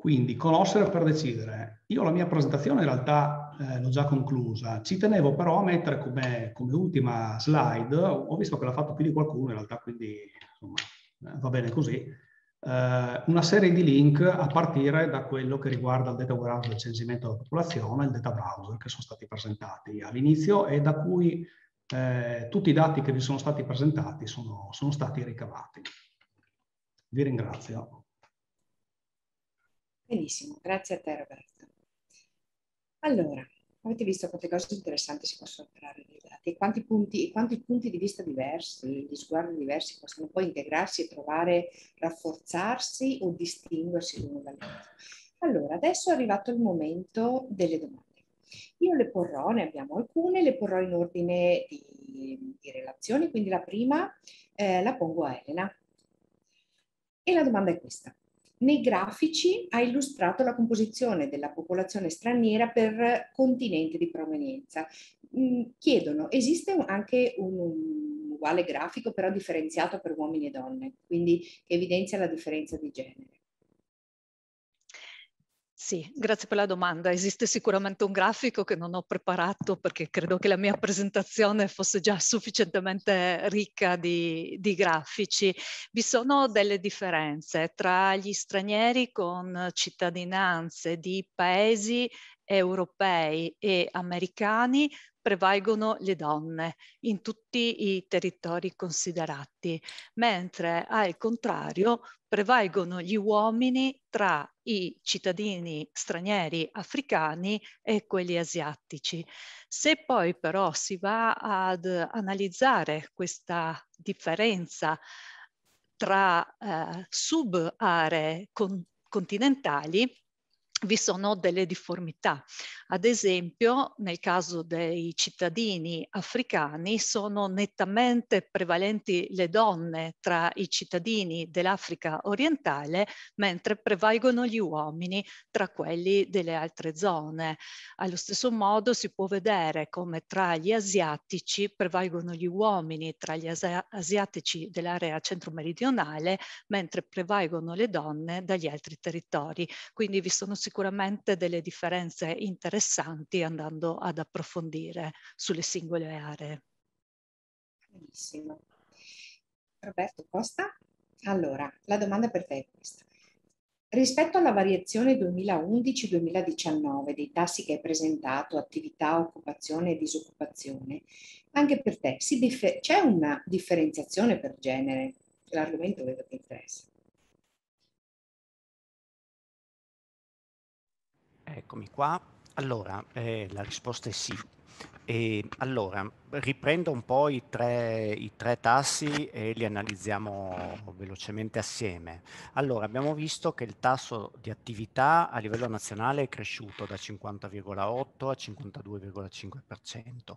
Quindi conoscere per decidere. Io la mia presentazione in realtà eh, l'ho già conclusa, ci tenevo però a mettere come, come ultima slide, ho visto che l'ha fatto più di qualcuno in realtà, quindi insomma, eh, va bene così, eh, una serie di link a partire da quello che riguarda il data warehouse del censimento della popolazione, il data browser che sono stati presentati all'inizio e da cui eh, tutti i dati che vi sono stati presentati sono, sono stati ricavati. Vi ringrazio. Benissimo, grazie a te Roberto. Allora, avete visto quante cose interessanti si possono imparare dai dati, quanti punti, quanti punti di vista diversi, di sguardo diversi possono poi integrarsi e trovare, rafforzarsi o distinguersi l'uno dall'altro. Allora, adesso è arrivato il momento delle domande. Io le porrò, ne abbiamo alcune, le porrò in ordine di, di relazioni, quindi la prima eh, la pongo a Elena. E la domanda è questa nei grafici ha illustrato la composizione della popolazione straniera per continente di provenienza. Mm, chiedono, esiste anche un uguale grafico però differenziato per uomini e donne, quindi che evidenzia la differenza di genere. Sì, grazie per la domanda. Esiste sicuramente un grafico che non ho preparato perché credo che la mia presentazione fosse già sufficientemente ricca di, di grafici. Vi sono delle differenze tra gli stranieri con cittadinanze di paesi europei e americani prevalgono le donne in tutti i territori considerati, mentre al contrario prevalgono gli uomini tra i cittadini stranieri africani e quelli asiatici. Se poi però si va ad analizzare questa differenza tra eh, sub-aree con continentali, vi sono delle difformità. Ad esempio, nel caso dei cittadini africani, sono nettamente prevalenti le donne tra i cittadini dell'Africa orientale, mentre prevalgono gli uomini tra quelli delle altre zone. Allo stesso modo si può vedere come tra gli asiatici prevalgono gli uomini tra gli asi asiatici dell'area centro-meridionale, mentre prevalgono le donne dagli altri territori. Quindi vi sono sicuramente sicuramente delle differenze interessanti andando ad approfondire sulle singole aree. Benissimo. Roberto Costa, allora la domanda per te è questa. Rispetto alla variazione 2011-2019 dei tassi che hai presentato, attività, occupazione e disoccupazione, anche per te c'è una differenziazione per genere? L'argomento vedo che interessa. Eccomi qua. Allora, eh, la risposta è sì. E allora, riprendo un po' i tre, i tre, tassi e li analizziamo velocemente assieme. Allora, abbiamo visto che il tasso di attività a livello nazionale è cresciuto da 50,8 a 52,5%,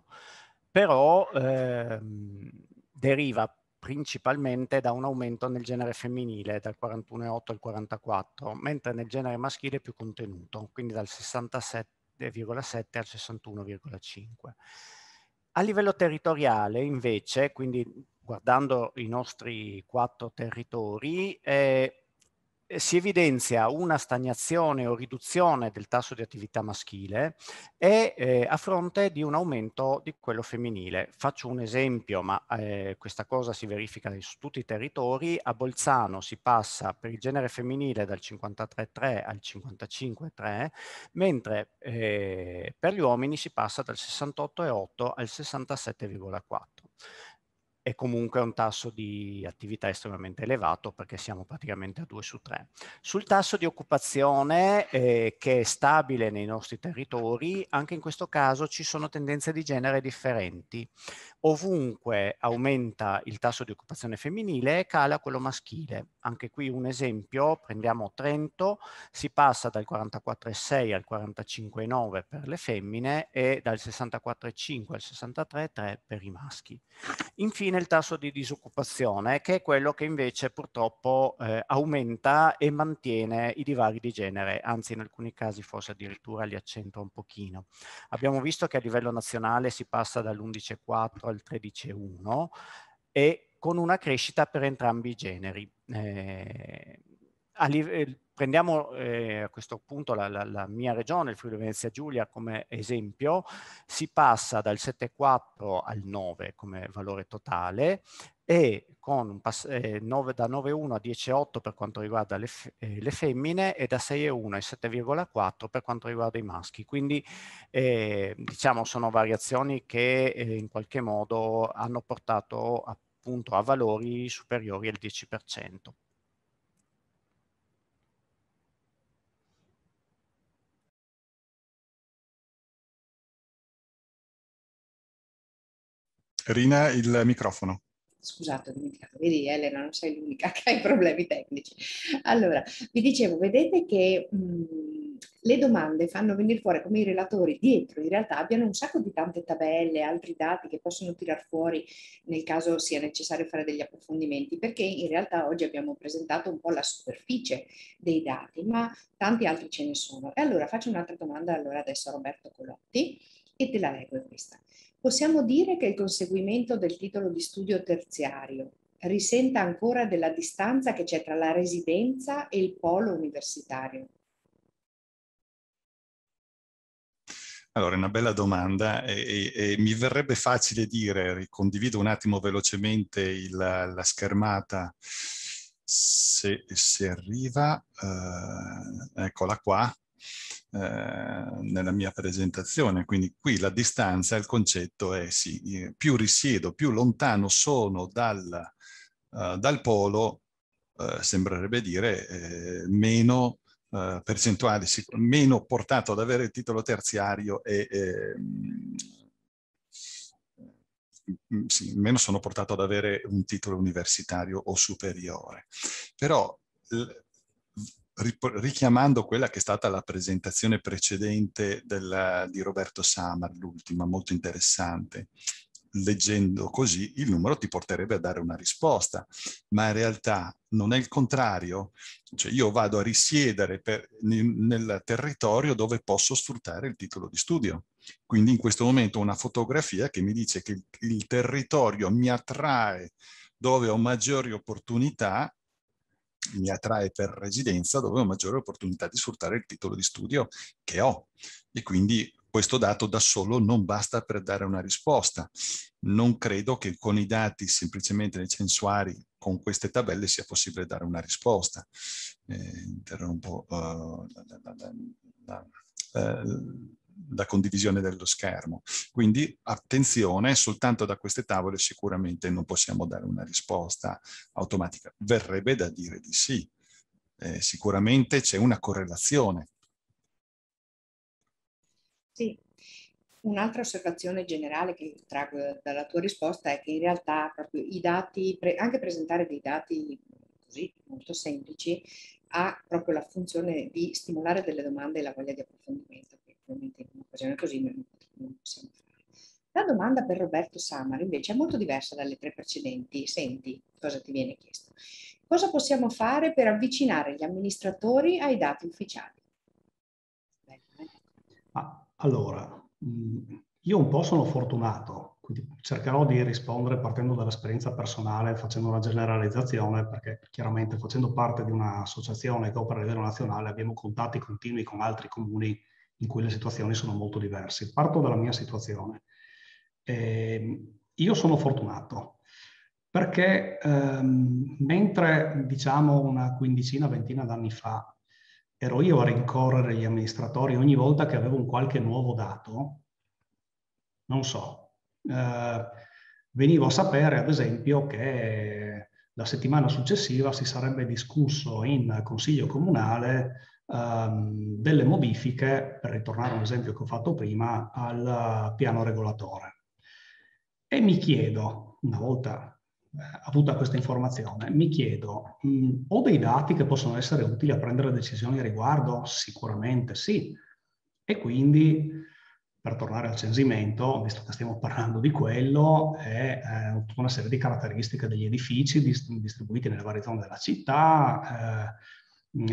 però ehm, deriva principalmente da un aumento nel genere femminile dal 41,8 al 44, mentre nel genere maschile è più contenuto, quindi dal 67,7 al 61,5. A livello territoriale invece, quindi guardando i nostri quattro territori, eh, eh, si evidenzia una stagnazione o riduzione del tasso di attività maschile e eh, a fronte di un aumento di quello femminile. Faccio un esempio, ma eh, questa cosa si verifica su tutti i territori. A Bolzano si passa per il genere femminile dal 53,3 al 55,3, mentre eh, per gli uomini si passa dal 68,8 al 67,4 e comunque un tasso di attività estremamente elevato perché siamo praticamente a 2 su 3. Sul tasso di occupazione eh, che è stabile nei nostri territori, anche in questo caso ci sono tendenze di genere differenti. Ovunque aumenta il tasso di occupazione femminile cala quello maschile. Anche qui un esempio, prendiamo Trento, si passa dal 44,6 al 45,9 per le femmine e dal 64,5 al 63,3 per i maschi. Infine infine il tasso di disoccupazione, che è quello che invece purtroppo eh, aumenta e mantiene i divari di genere, anzi in alcuni casi forse addirittura li accentua un pochino. Abbiamo visto che a livello nazionale si passa dall'11,4 al 13,1 e con una crescita per entrambi i generi. Eh, a livello prendiamo eh, a questo punto la, la, la, mia regione, il Friuli Venezia Giulia, come esempio, si passa dal 7,4 al 9 come valore totale e con eh, 9, da 9,1 a 10,8 per quanto riguarda le, eh, le femmine e da 6,1 a 7,4 per quanto riguarda i maschi. Quindi ehm, diciamo sono variazioni che eh, in qualche modo hanno portato appunto a valori superiori al 10%. Rina, il microfono. Scusate, ho dimenticato. Vedi, Elena, non sei l'unica che ha i problemi tecnici. Allora, vi dicevo, vedete che mh, le domande fanno venire fuori come i relatori dietro, in realtà abbiano un sacco di tante tabelle, altri dati che possono tirar fuori nel caso sia necessario fare degli approfondimenti, perché in realtà oggi abbiamo presentato un po' la superficie dei dati, ma tanti altri ce ne sono. E allora faccio un'altra domanda allora adesso a Roberto Colotti e te la leggo questa. Possiamo dire che il conseguimento del titolo di studio terziario risenta ancora della distanza che c'è tra la residenza e il polo universitario? Allora, è una bella domanda e, e, e mi verrebbe facile dire, condivido un attimo velocemente il, la schermata, se, se arriva, eh, eccola qua, eh, nella mia presentazione. Quindi qui la distanza, il concetto è sì, eh, più risiedo, più lontano sono dal, uh, dal polo, uh, sembrerebbe dire, eh, meno uh, percentuale, meno portato ad avere il titolo terziario e... Eh, sì, meno sono portato ad avere un titolo universitario o superiore. Però richiamando quella che è stata la presentazione precedente della, di Roberto Samar, l'ultima, molto interessante. Leggendo così il numero ti porterebbe a dare una risposta, ma in realtà non è il contrario. Cioè io vado a risiedere per, nel territorio dove posso sfruttare il titolo di studio. Quindi in questo momento una fotografia che mi dice che il, il territorio mi attrae dove ho maggiori opportunità mi attrae per residenza dove ho maggiore opportunità di sfruttare il titolo di studio che ho e quindi questo dato da solo non basta per dare una risposta. Non credo che con i dati semplicemente recensuari con queste tabelle sia possibile dare una risposta. Eh, interrompo uh, la, la, la, eh, la condivisione dello schermo. Quindi attenzione, soltanto da queste tavole sicuramente non possiamo dare una risposta automatica. Verrebbe da dire di sì. Eh, sicuramente c'è una correlazione. Sì, Un'altra osservazione generale che trago dalla tua risposta è che in realtà proprio i dati, anche presentare dei dati così molto semplici, ha proprio la funzione di stimolare delle domande e la voglia di approfondimento ovviamente in un'occasione così non, non possiamo fare. La domanda per Roberto Samar invece è molto diversa dalle tre precedenti. Senti cosa ti viene chiesto. Cosa possiamo fare per avvicinare gli amministratori ai dati ufficiali? Allora, mm, io un po' sono fortunato, quindi cercherò di rispondere partendo dall'esperienza personale, facendo una generalizzazione, perché chiaramente facendo parte di un'associazione che opera a livello nazionale abbiamo contatti continui con altri comuni in cui le situazioni sono molto diverse. Parto dalla mia situazione. Eh, io sono fortunato perché ehm, mentre diciamo una quindicina, ventina d'anni fa ero io a rincorrere gli amministratori ogni volta che avevo un qualche nuovo dato, non so, eh, venivo a sapere ad esempio che la settimana successiva si sarebbe discusso in consiglio comunale ehm, delle modifiche, per ritornare a un esempio che ho fatto prima, al piano regolatore. E mi chiedo, una volta eh, avuta questa informazione, mi chiedo, mh, mm, ho dei dati che possono essere utili a prendere decisioni a riguardo? Sicuramente sì. E quindi, per tornare al censimento, visto che stiamo parlando di quello, è eh, tutta una serie di caratteristiche degli edifici dist- distribuiti nelle varie zone della città, eh,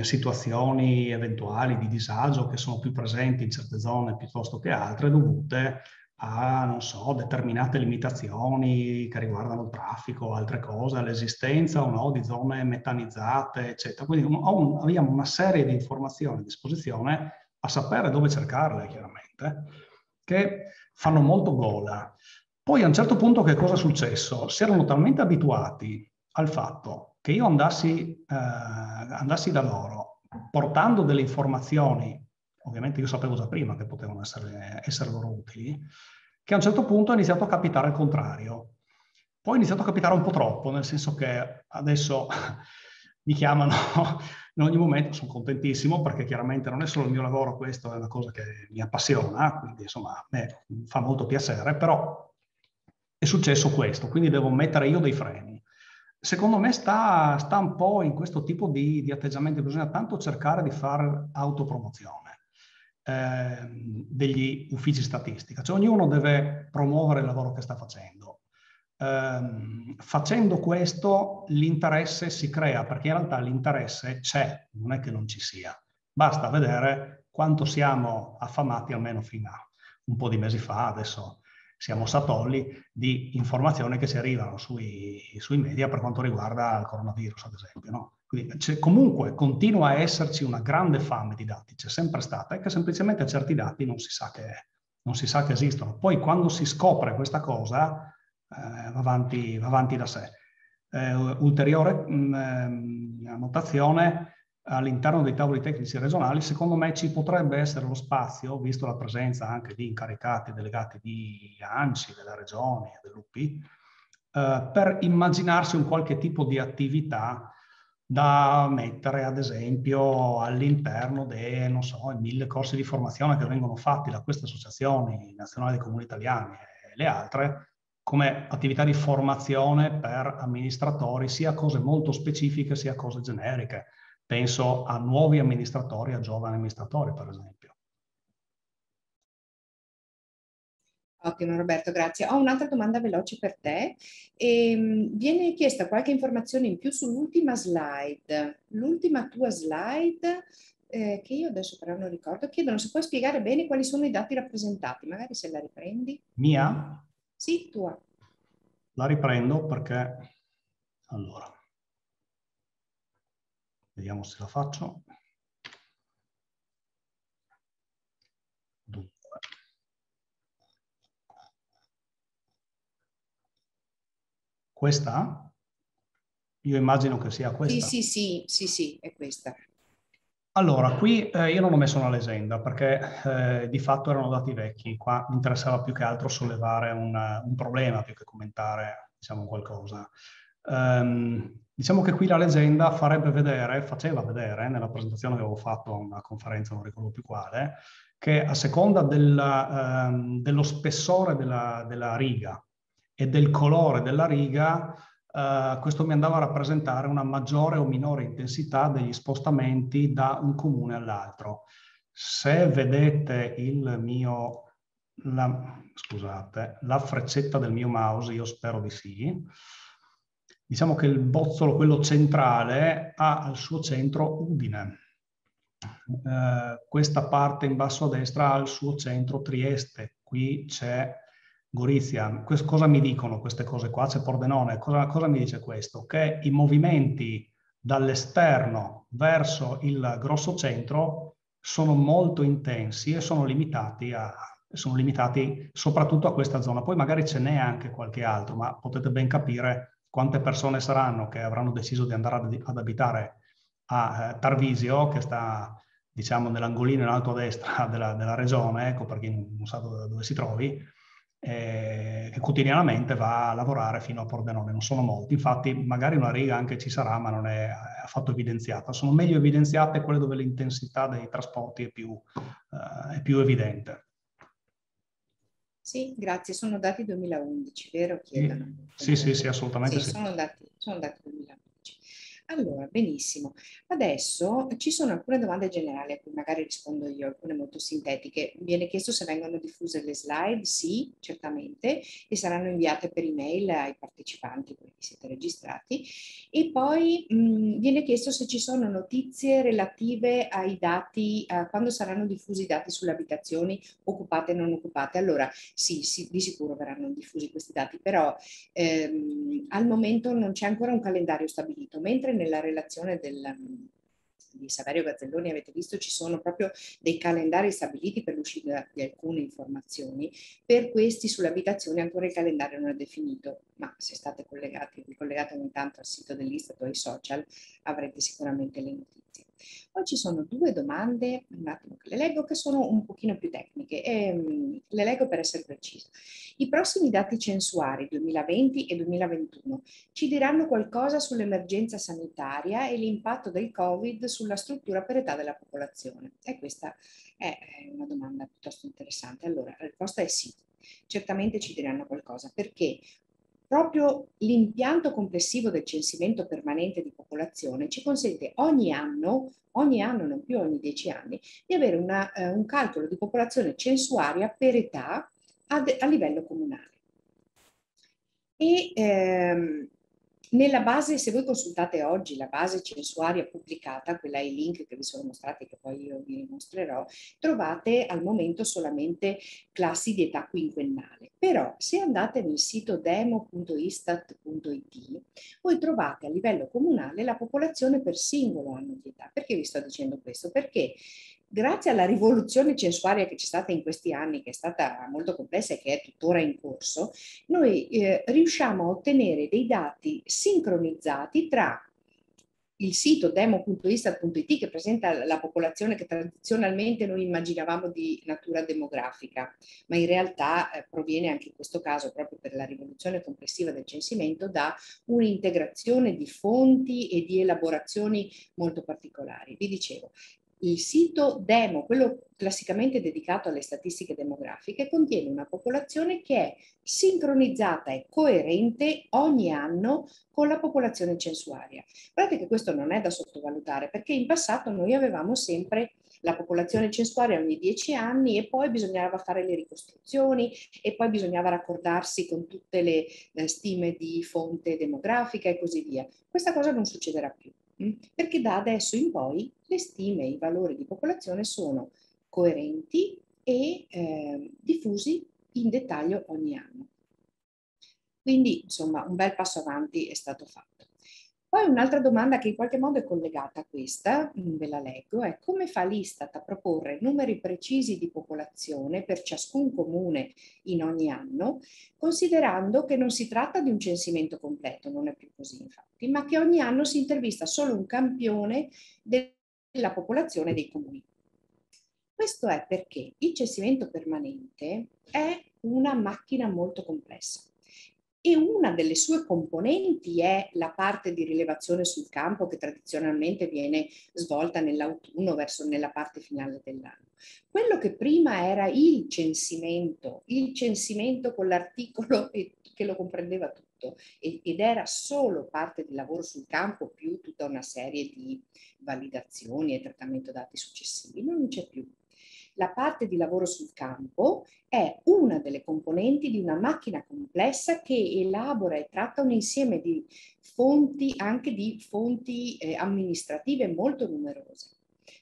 situazioni eventuali di disagio che sono più presenti in certe zone piuttosto che altre dovute a, non so, determinate limitazioni che riguardano il traffico, altre cose, l'esistenza o no di zone metanizzate, eccetera. Quindi un, abbiamo una serie di informazioni a disposizione a sapere dove cercarle, chiaramente, che fanno molto gola. Poi a un certo punto che cosa è successo? Si erano talmente abituati al fatto che io andassi, eh, andassi da loro portando delle informazioni, ovviamente io sapevo già prima che potevano essere, essere loro utili, che a un certo punto è iniziato a capitare il contrario. Poi è iniziato a capitare un po' troppo, nel senso che adesso mi chiamano in ogni momento, sono contentissimo perché chiaramente non è solo il mio lavoro, questo è una cosa che mi appassiona, quindi insomma a me fa molto piacere, però è successo questo, quindi devo mettere io dei freni secondo me sta, sta, un po' in questo tipo di, di atteggiamento, bisogna tanto cercare di fare autopromozione eh, degli uffici statistica, cioè ognuno deve promuovere il lavoro che sta facendo. Eh, facendo questo l'interesse si crea, perché in realtà l'interesse c'è, non è che non ci sia. Basta vedere quanto siamo affamati almeno fino a un po' di mesi fa, adesso siamo satolli di informazioni che ci arrivano sui, sui media per quanto riguarda il coronavirus, ad esempio. No? Quindi comunque continua a esserci una grande fame di dati, c'è sempre stata, e che semplicemente certi dati non si sa che, non si sa che esistono. Poi quando si scopre questa cosa eh, va, avanti, va, avanti, da sé. Eh, ulteriore mh, mm, ehm, notazione, all'interno dei tavoli tecnici regionali, secondo me ci potrebbe essere lo spazio, visto la presenza anche di incaricati e delegati di ANCI, della Regione, e dell'UP, eh, per immaginarsi un qualche tipo di attività da mettere ad esempio all'interno dei, non so, mille corsi di formazione che vengono fatti da queste associazioni nazionali dei comuni italiani e le altre, come attività di formazione per amministratori, sia cose molto specifiche sia cose generiche Penso a nuovi amministratori, a giovani amministratori, per esempio. Ottimo Roberto, grazie. Ho un'altra domanda veloce per te. Ehm, viene chiesta qualche informazione in più sull'ultima slide. L'ultima tua slide, eh, che io adesso però non ricordo, chiedono se puoi spiegare bene quali sono i dati rappresentati, magari se la riprendi. Mia? Sì, tua. La riprendo perché... Allora. Vediamo se la faccio. Dunque. Questa? Io immagino che sia questa. Sì, sì, sì, sì, sì è questa. Allora, qui eh, io non ho messo una leggenda perché eh, di fatto erano dati vecchi. Qua mi interessava più che altro sollevare un, un problema più che commentare diciamo, qualcosa. Um, Diciamo che qui la leggenda farebbe vedere, faceva vedere nella presentazione che avevo fatto a una conferenza, non ricordo più quale, che a seconda della, ehm, dello spessore della, della, riga e del colore della riga, eh, questo mi andava a rappresentare una maggiore o minore intensità degli spostamenti da un comune all'altro. Se vedete il mio, la, scusate, la freccetta del mio mouse, io spero di sì, Diciamo che il bozzolo, quello centrale, ha al suo centro Udine. Eh, questa parte in basso a destra ha al suo centro Trieste. Qui c'è Gorizia. Quest cosa mi dicono queste cose qua? C'è Pordenone. Cosa, cosa mi dice questo? Che i movimenti dall'esterno verso il grosso centro sono molto intensi e sono limitati, a, sono limitati soprattutto a questa zona. Poi magari ce n'è anche qualche altro, ma potete ben capire quante persone saranno che avranno deciso di andare ad, abitare a eh, Tarvisio, che sta diciamo nell'angolino in alto a destra della, della regione, ecco per chi non sa dove, dove si trovi, eh, che quotidianamente va a lavorare fino a Pordenone. Non sono molti, infatti magari una riga anche ci sarà, ma non è affatto evidenziata. Sono meglio evidenziate quelle dove l'intensità dei trasporti è più, eh, è più evidente. Sì, grazie, sono dati 2011, vero? Chiedono. Mm. Sì, sì, sì, assolutamente sì. sì. Sono, dati, sono dati 2011. Allora, benissimo. Adesso ci sono alcune domande generali a cui magari rispondo io, alcune molto sintetiche. Viene chiesto se vengono diffuse le slide, sì, certamente, e saranno inviate per email ai partecipanti, quelli che siete registrati. E poi mh, viene chiesto se ci sono notizie relative ai dati, eh, quando saranno diffusi i dati sulle abitazioni occupate e non occupate. Allora, sì, sì di sicuro verranno diffusi questi dati, però ehm, al momento non c'è ancora un calendario stabilito, mentre nella relazione del, mm, di Saverio Gazzelloni avete visto ci sono proprio dei calendari stabiliti per l'uscita di alcune informazioni, per questi sull'abitazione ancora il calendario non è definito, ma se state collegati, vi collegate ogni tanto al sito dell'Istat o ai social avrete sicuramente le notizie. Poi ci sono due domande, un attimo che le leggo, che sono un pochino più tecniche, e, ehm, le leggo per essere precisa. I prossimi dati censuari 2020 e 2021 ci diranno qualcosa sull'emergenza sanitaria e l'impatto del Covid sulla struttura per età della popolazione? E questa è una domanda piuttosto interessante. Allora, la risposta è sì certamente ci diranno qualcosa, perché Proprio l'impianto complessivo del censimento permanente di popolazione ci consente ogni anno, ogni anno non più ogni dieci anni, di avere una, eh, un calcolo di popolazione censuaria per età ad, a livello comunale. E ehm, nella base, se voi consultate oggi la base censuaria pubblicata, quella è i link che vi sono mostrati che poi io vi mostrerò, trovate al momento solamente classi di età quinquennale. Però se andate nel sito demo.istat.it, voi trovate a livello comunale la popolazione per singolo anno di età. Perché vi sto dicendo questo? Perché grazie alla rivoluzione censuaria che c'è stata in questi anni, che è stata molto complessa e che è tuttora in corso, noi eh, riusciamo a ottenere dei dati sincronizzati tra il sito demo.ista.it che presenta la popolazione che tradizionalmente noi immaginavamo di natura demografica, ma in realtà eh, proviene anche in questo caso, proprio per la rivoluzione complessiva del censimento, da un'integrazione di fonti e di elaborazioni molto particolari. Vi dicevo, il sito demo, quello classicamente dedicato alle statistiche demografiche, contiene una popolazione che è sincronizzata e coerente ogni anno con la popolazione censuaria. Guardate che questo non è da sottovalutare perché in passato noi avevamo sempre la popolazione censuaria ogni dieci anni e poi bisognava fare le ricostruzioni e poi bisognava raccordarsi con tutte le eh, stime di fonte demografica e così via. Questa cosa non succederà più perché da adesso in poi le stime e i valori di popolazione sono coerenti e eh, diffusi in dettaglio ogni anno. Quindi, insomma, un bel passo avanti è stato fatto. Poi un'altra domanda che in qualche modo è collegata a questa, mm, ve la leggo, è come fa l'Istat a proporre numeri precisi di popolazione per ciascun comune in ogni anno, considerando che non si tratta di un censimento completo, non è più così infatti, ma che ogni anno si intervista solo un campione della popolazione dei comuni. Questo è perché il censimento permanente è una macchina molto complessa e una delle sue componenti è la parte di rilevazione sul campo che tradizionalmente viene svolta nell'autunno verso nella parte finale dell'anno. Quello che prima era il censimento, il censimento con l'articolo che lo comprendeva tutto ed era solo parte di lavoro sul campo più tutta una serie di validazioni e trattamento dati successivi, non c'è più la parte di lavoro sul campo è una delle componenti di una macchina complessa che elabora e tratta un insieme di fonti, anche di fonti eh, amministrative molto numerose.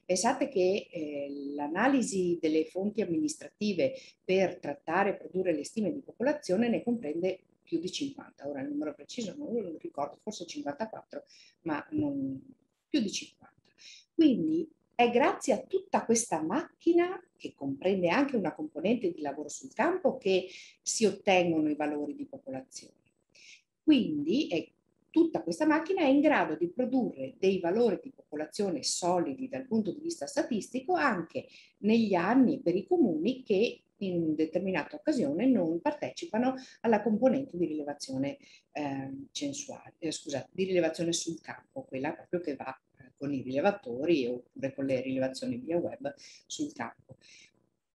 Pensate che eh, l'analisi delle fonti amministrative per trattare e produrre le stime di popolazione ne comprende più di 50, ora il numero preciso non lo ricordo, forse 54, ma non, più di 50. Quindi è grazie a tutta questa macchina, che comprende anche una componente di lavoro sul campo, che si ottengono i valori di popolazione. Quindi è, tutta questa macchina è in grado di produrre dei valori di popolazione solidi dal punto di vista statistico anche negli anni per i comuni che in determinata occasione non partecipano alla componente di rilevazione, eh, censuale, eh, scusate, di rilevazione sul campo, quella proprio che va con i rilevatori oppure con le rilevazioni via web sul campo.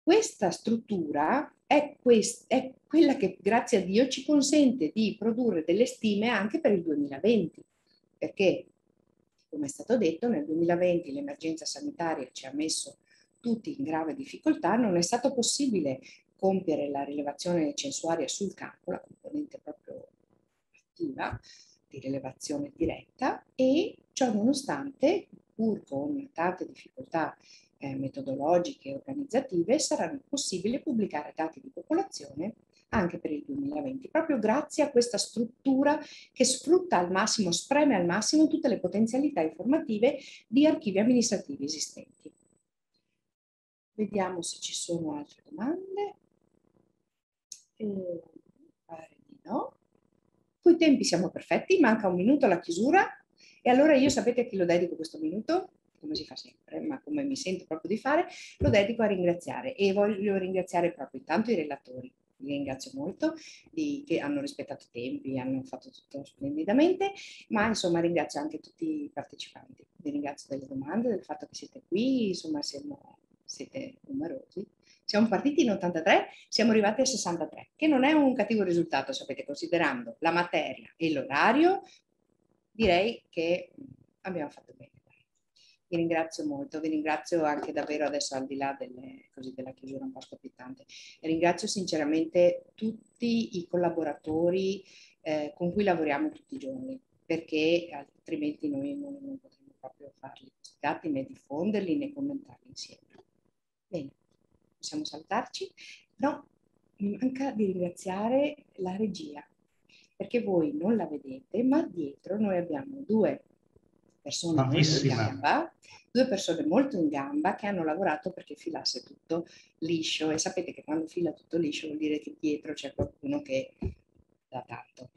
Questa struttura è, quest è quella che, grazie a Dio, ci consente di produrre delle stime anche per il 2020, perché, come è stato detto, nel 2020 l'emergenza sanitaria ci ha messo tutti in grave difficoltà, non è stato possibile compiere la rilevazione censuaria sul campo, la componente proprio attiva, di rilevazione diretta e ciò nonostante, pur con tante difficoltà eh, metodologiche e organizzative, sarà possibile pubblicare dati di popolazione anche per il 2020, proprio grazie a questa struttura che sfrutta al massimo, spreme al massimo tutte le potenzialità informative di archivi amministrativi esistenti. Vediamo se ci sono altre domande. Eh, pare di no. Coi tempi siamo perfetti, manca un minuto alla chiusura e allora io sapete a chi lo dedico questo minuto? come si fa sempre, ma come mi sento proprio di fare, lo dedico a ringraziare e voglio ringraziare proprio intanto i relatori, li ringrazio molto di, che hanno rispettato i tempi, hanno fatto tutto splendidamente, ma insomma ringrazio anche tutti i partecipanti, vi ringrazio delle domande, del fatto che siete qui, insomma siamo, siete numerosi siamo partiti in 83, siamo arrivati a 63, che non è un cattivo risultato, sapete, considerando la materia e l'orario, direi che abbiamo fatto bene. Vi ringrazio molto, vi ringrazio anche davvero adesso al di là delle, così, della chiusura un po' scoppiettante. Ringrazio sinceramente tutti i collaboratori eh, con cui lavoriamo tutti i giorni, perché altrimenti noi non, non potremmo proprio farli questi dati né diffonderli né commentarli insieme. Bene possiamo salutarci, però mi manca di ringraziare la regia, perché voi non la vedete, ma dietro noi abbiamo due persone in gamba, due persone molto in gamba che hanno lavorato perché filasse tutto liscio e sapete che quando fila tutto liscio vuol dire che dietro c'è qualcuno che da tanto.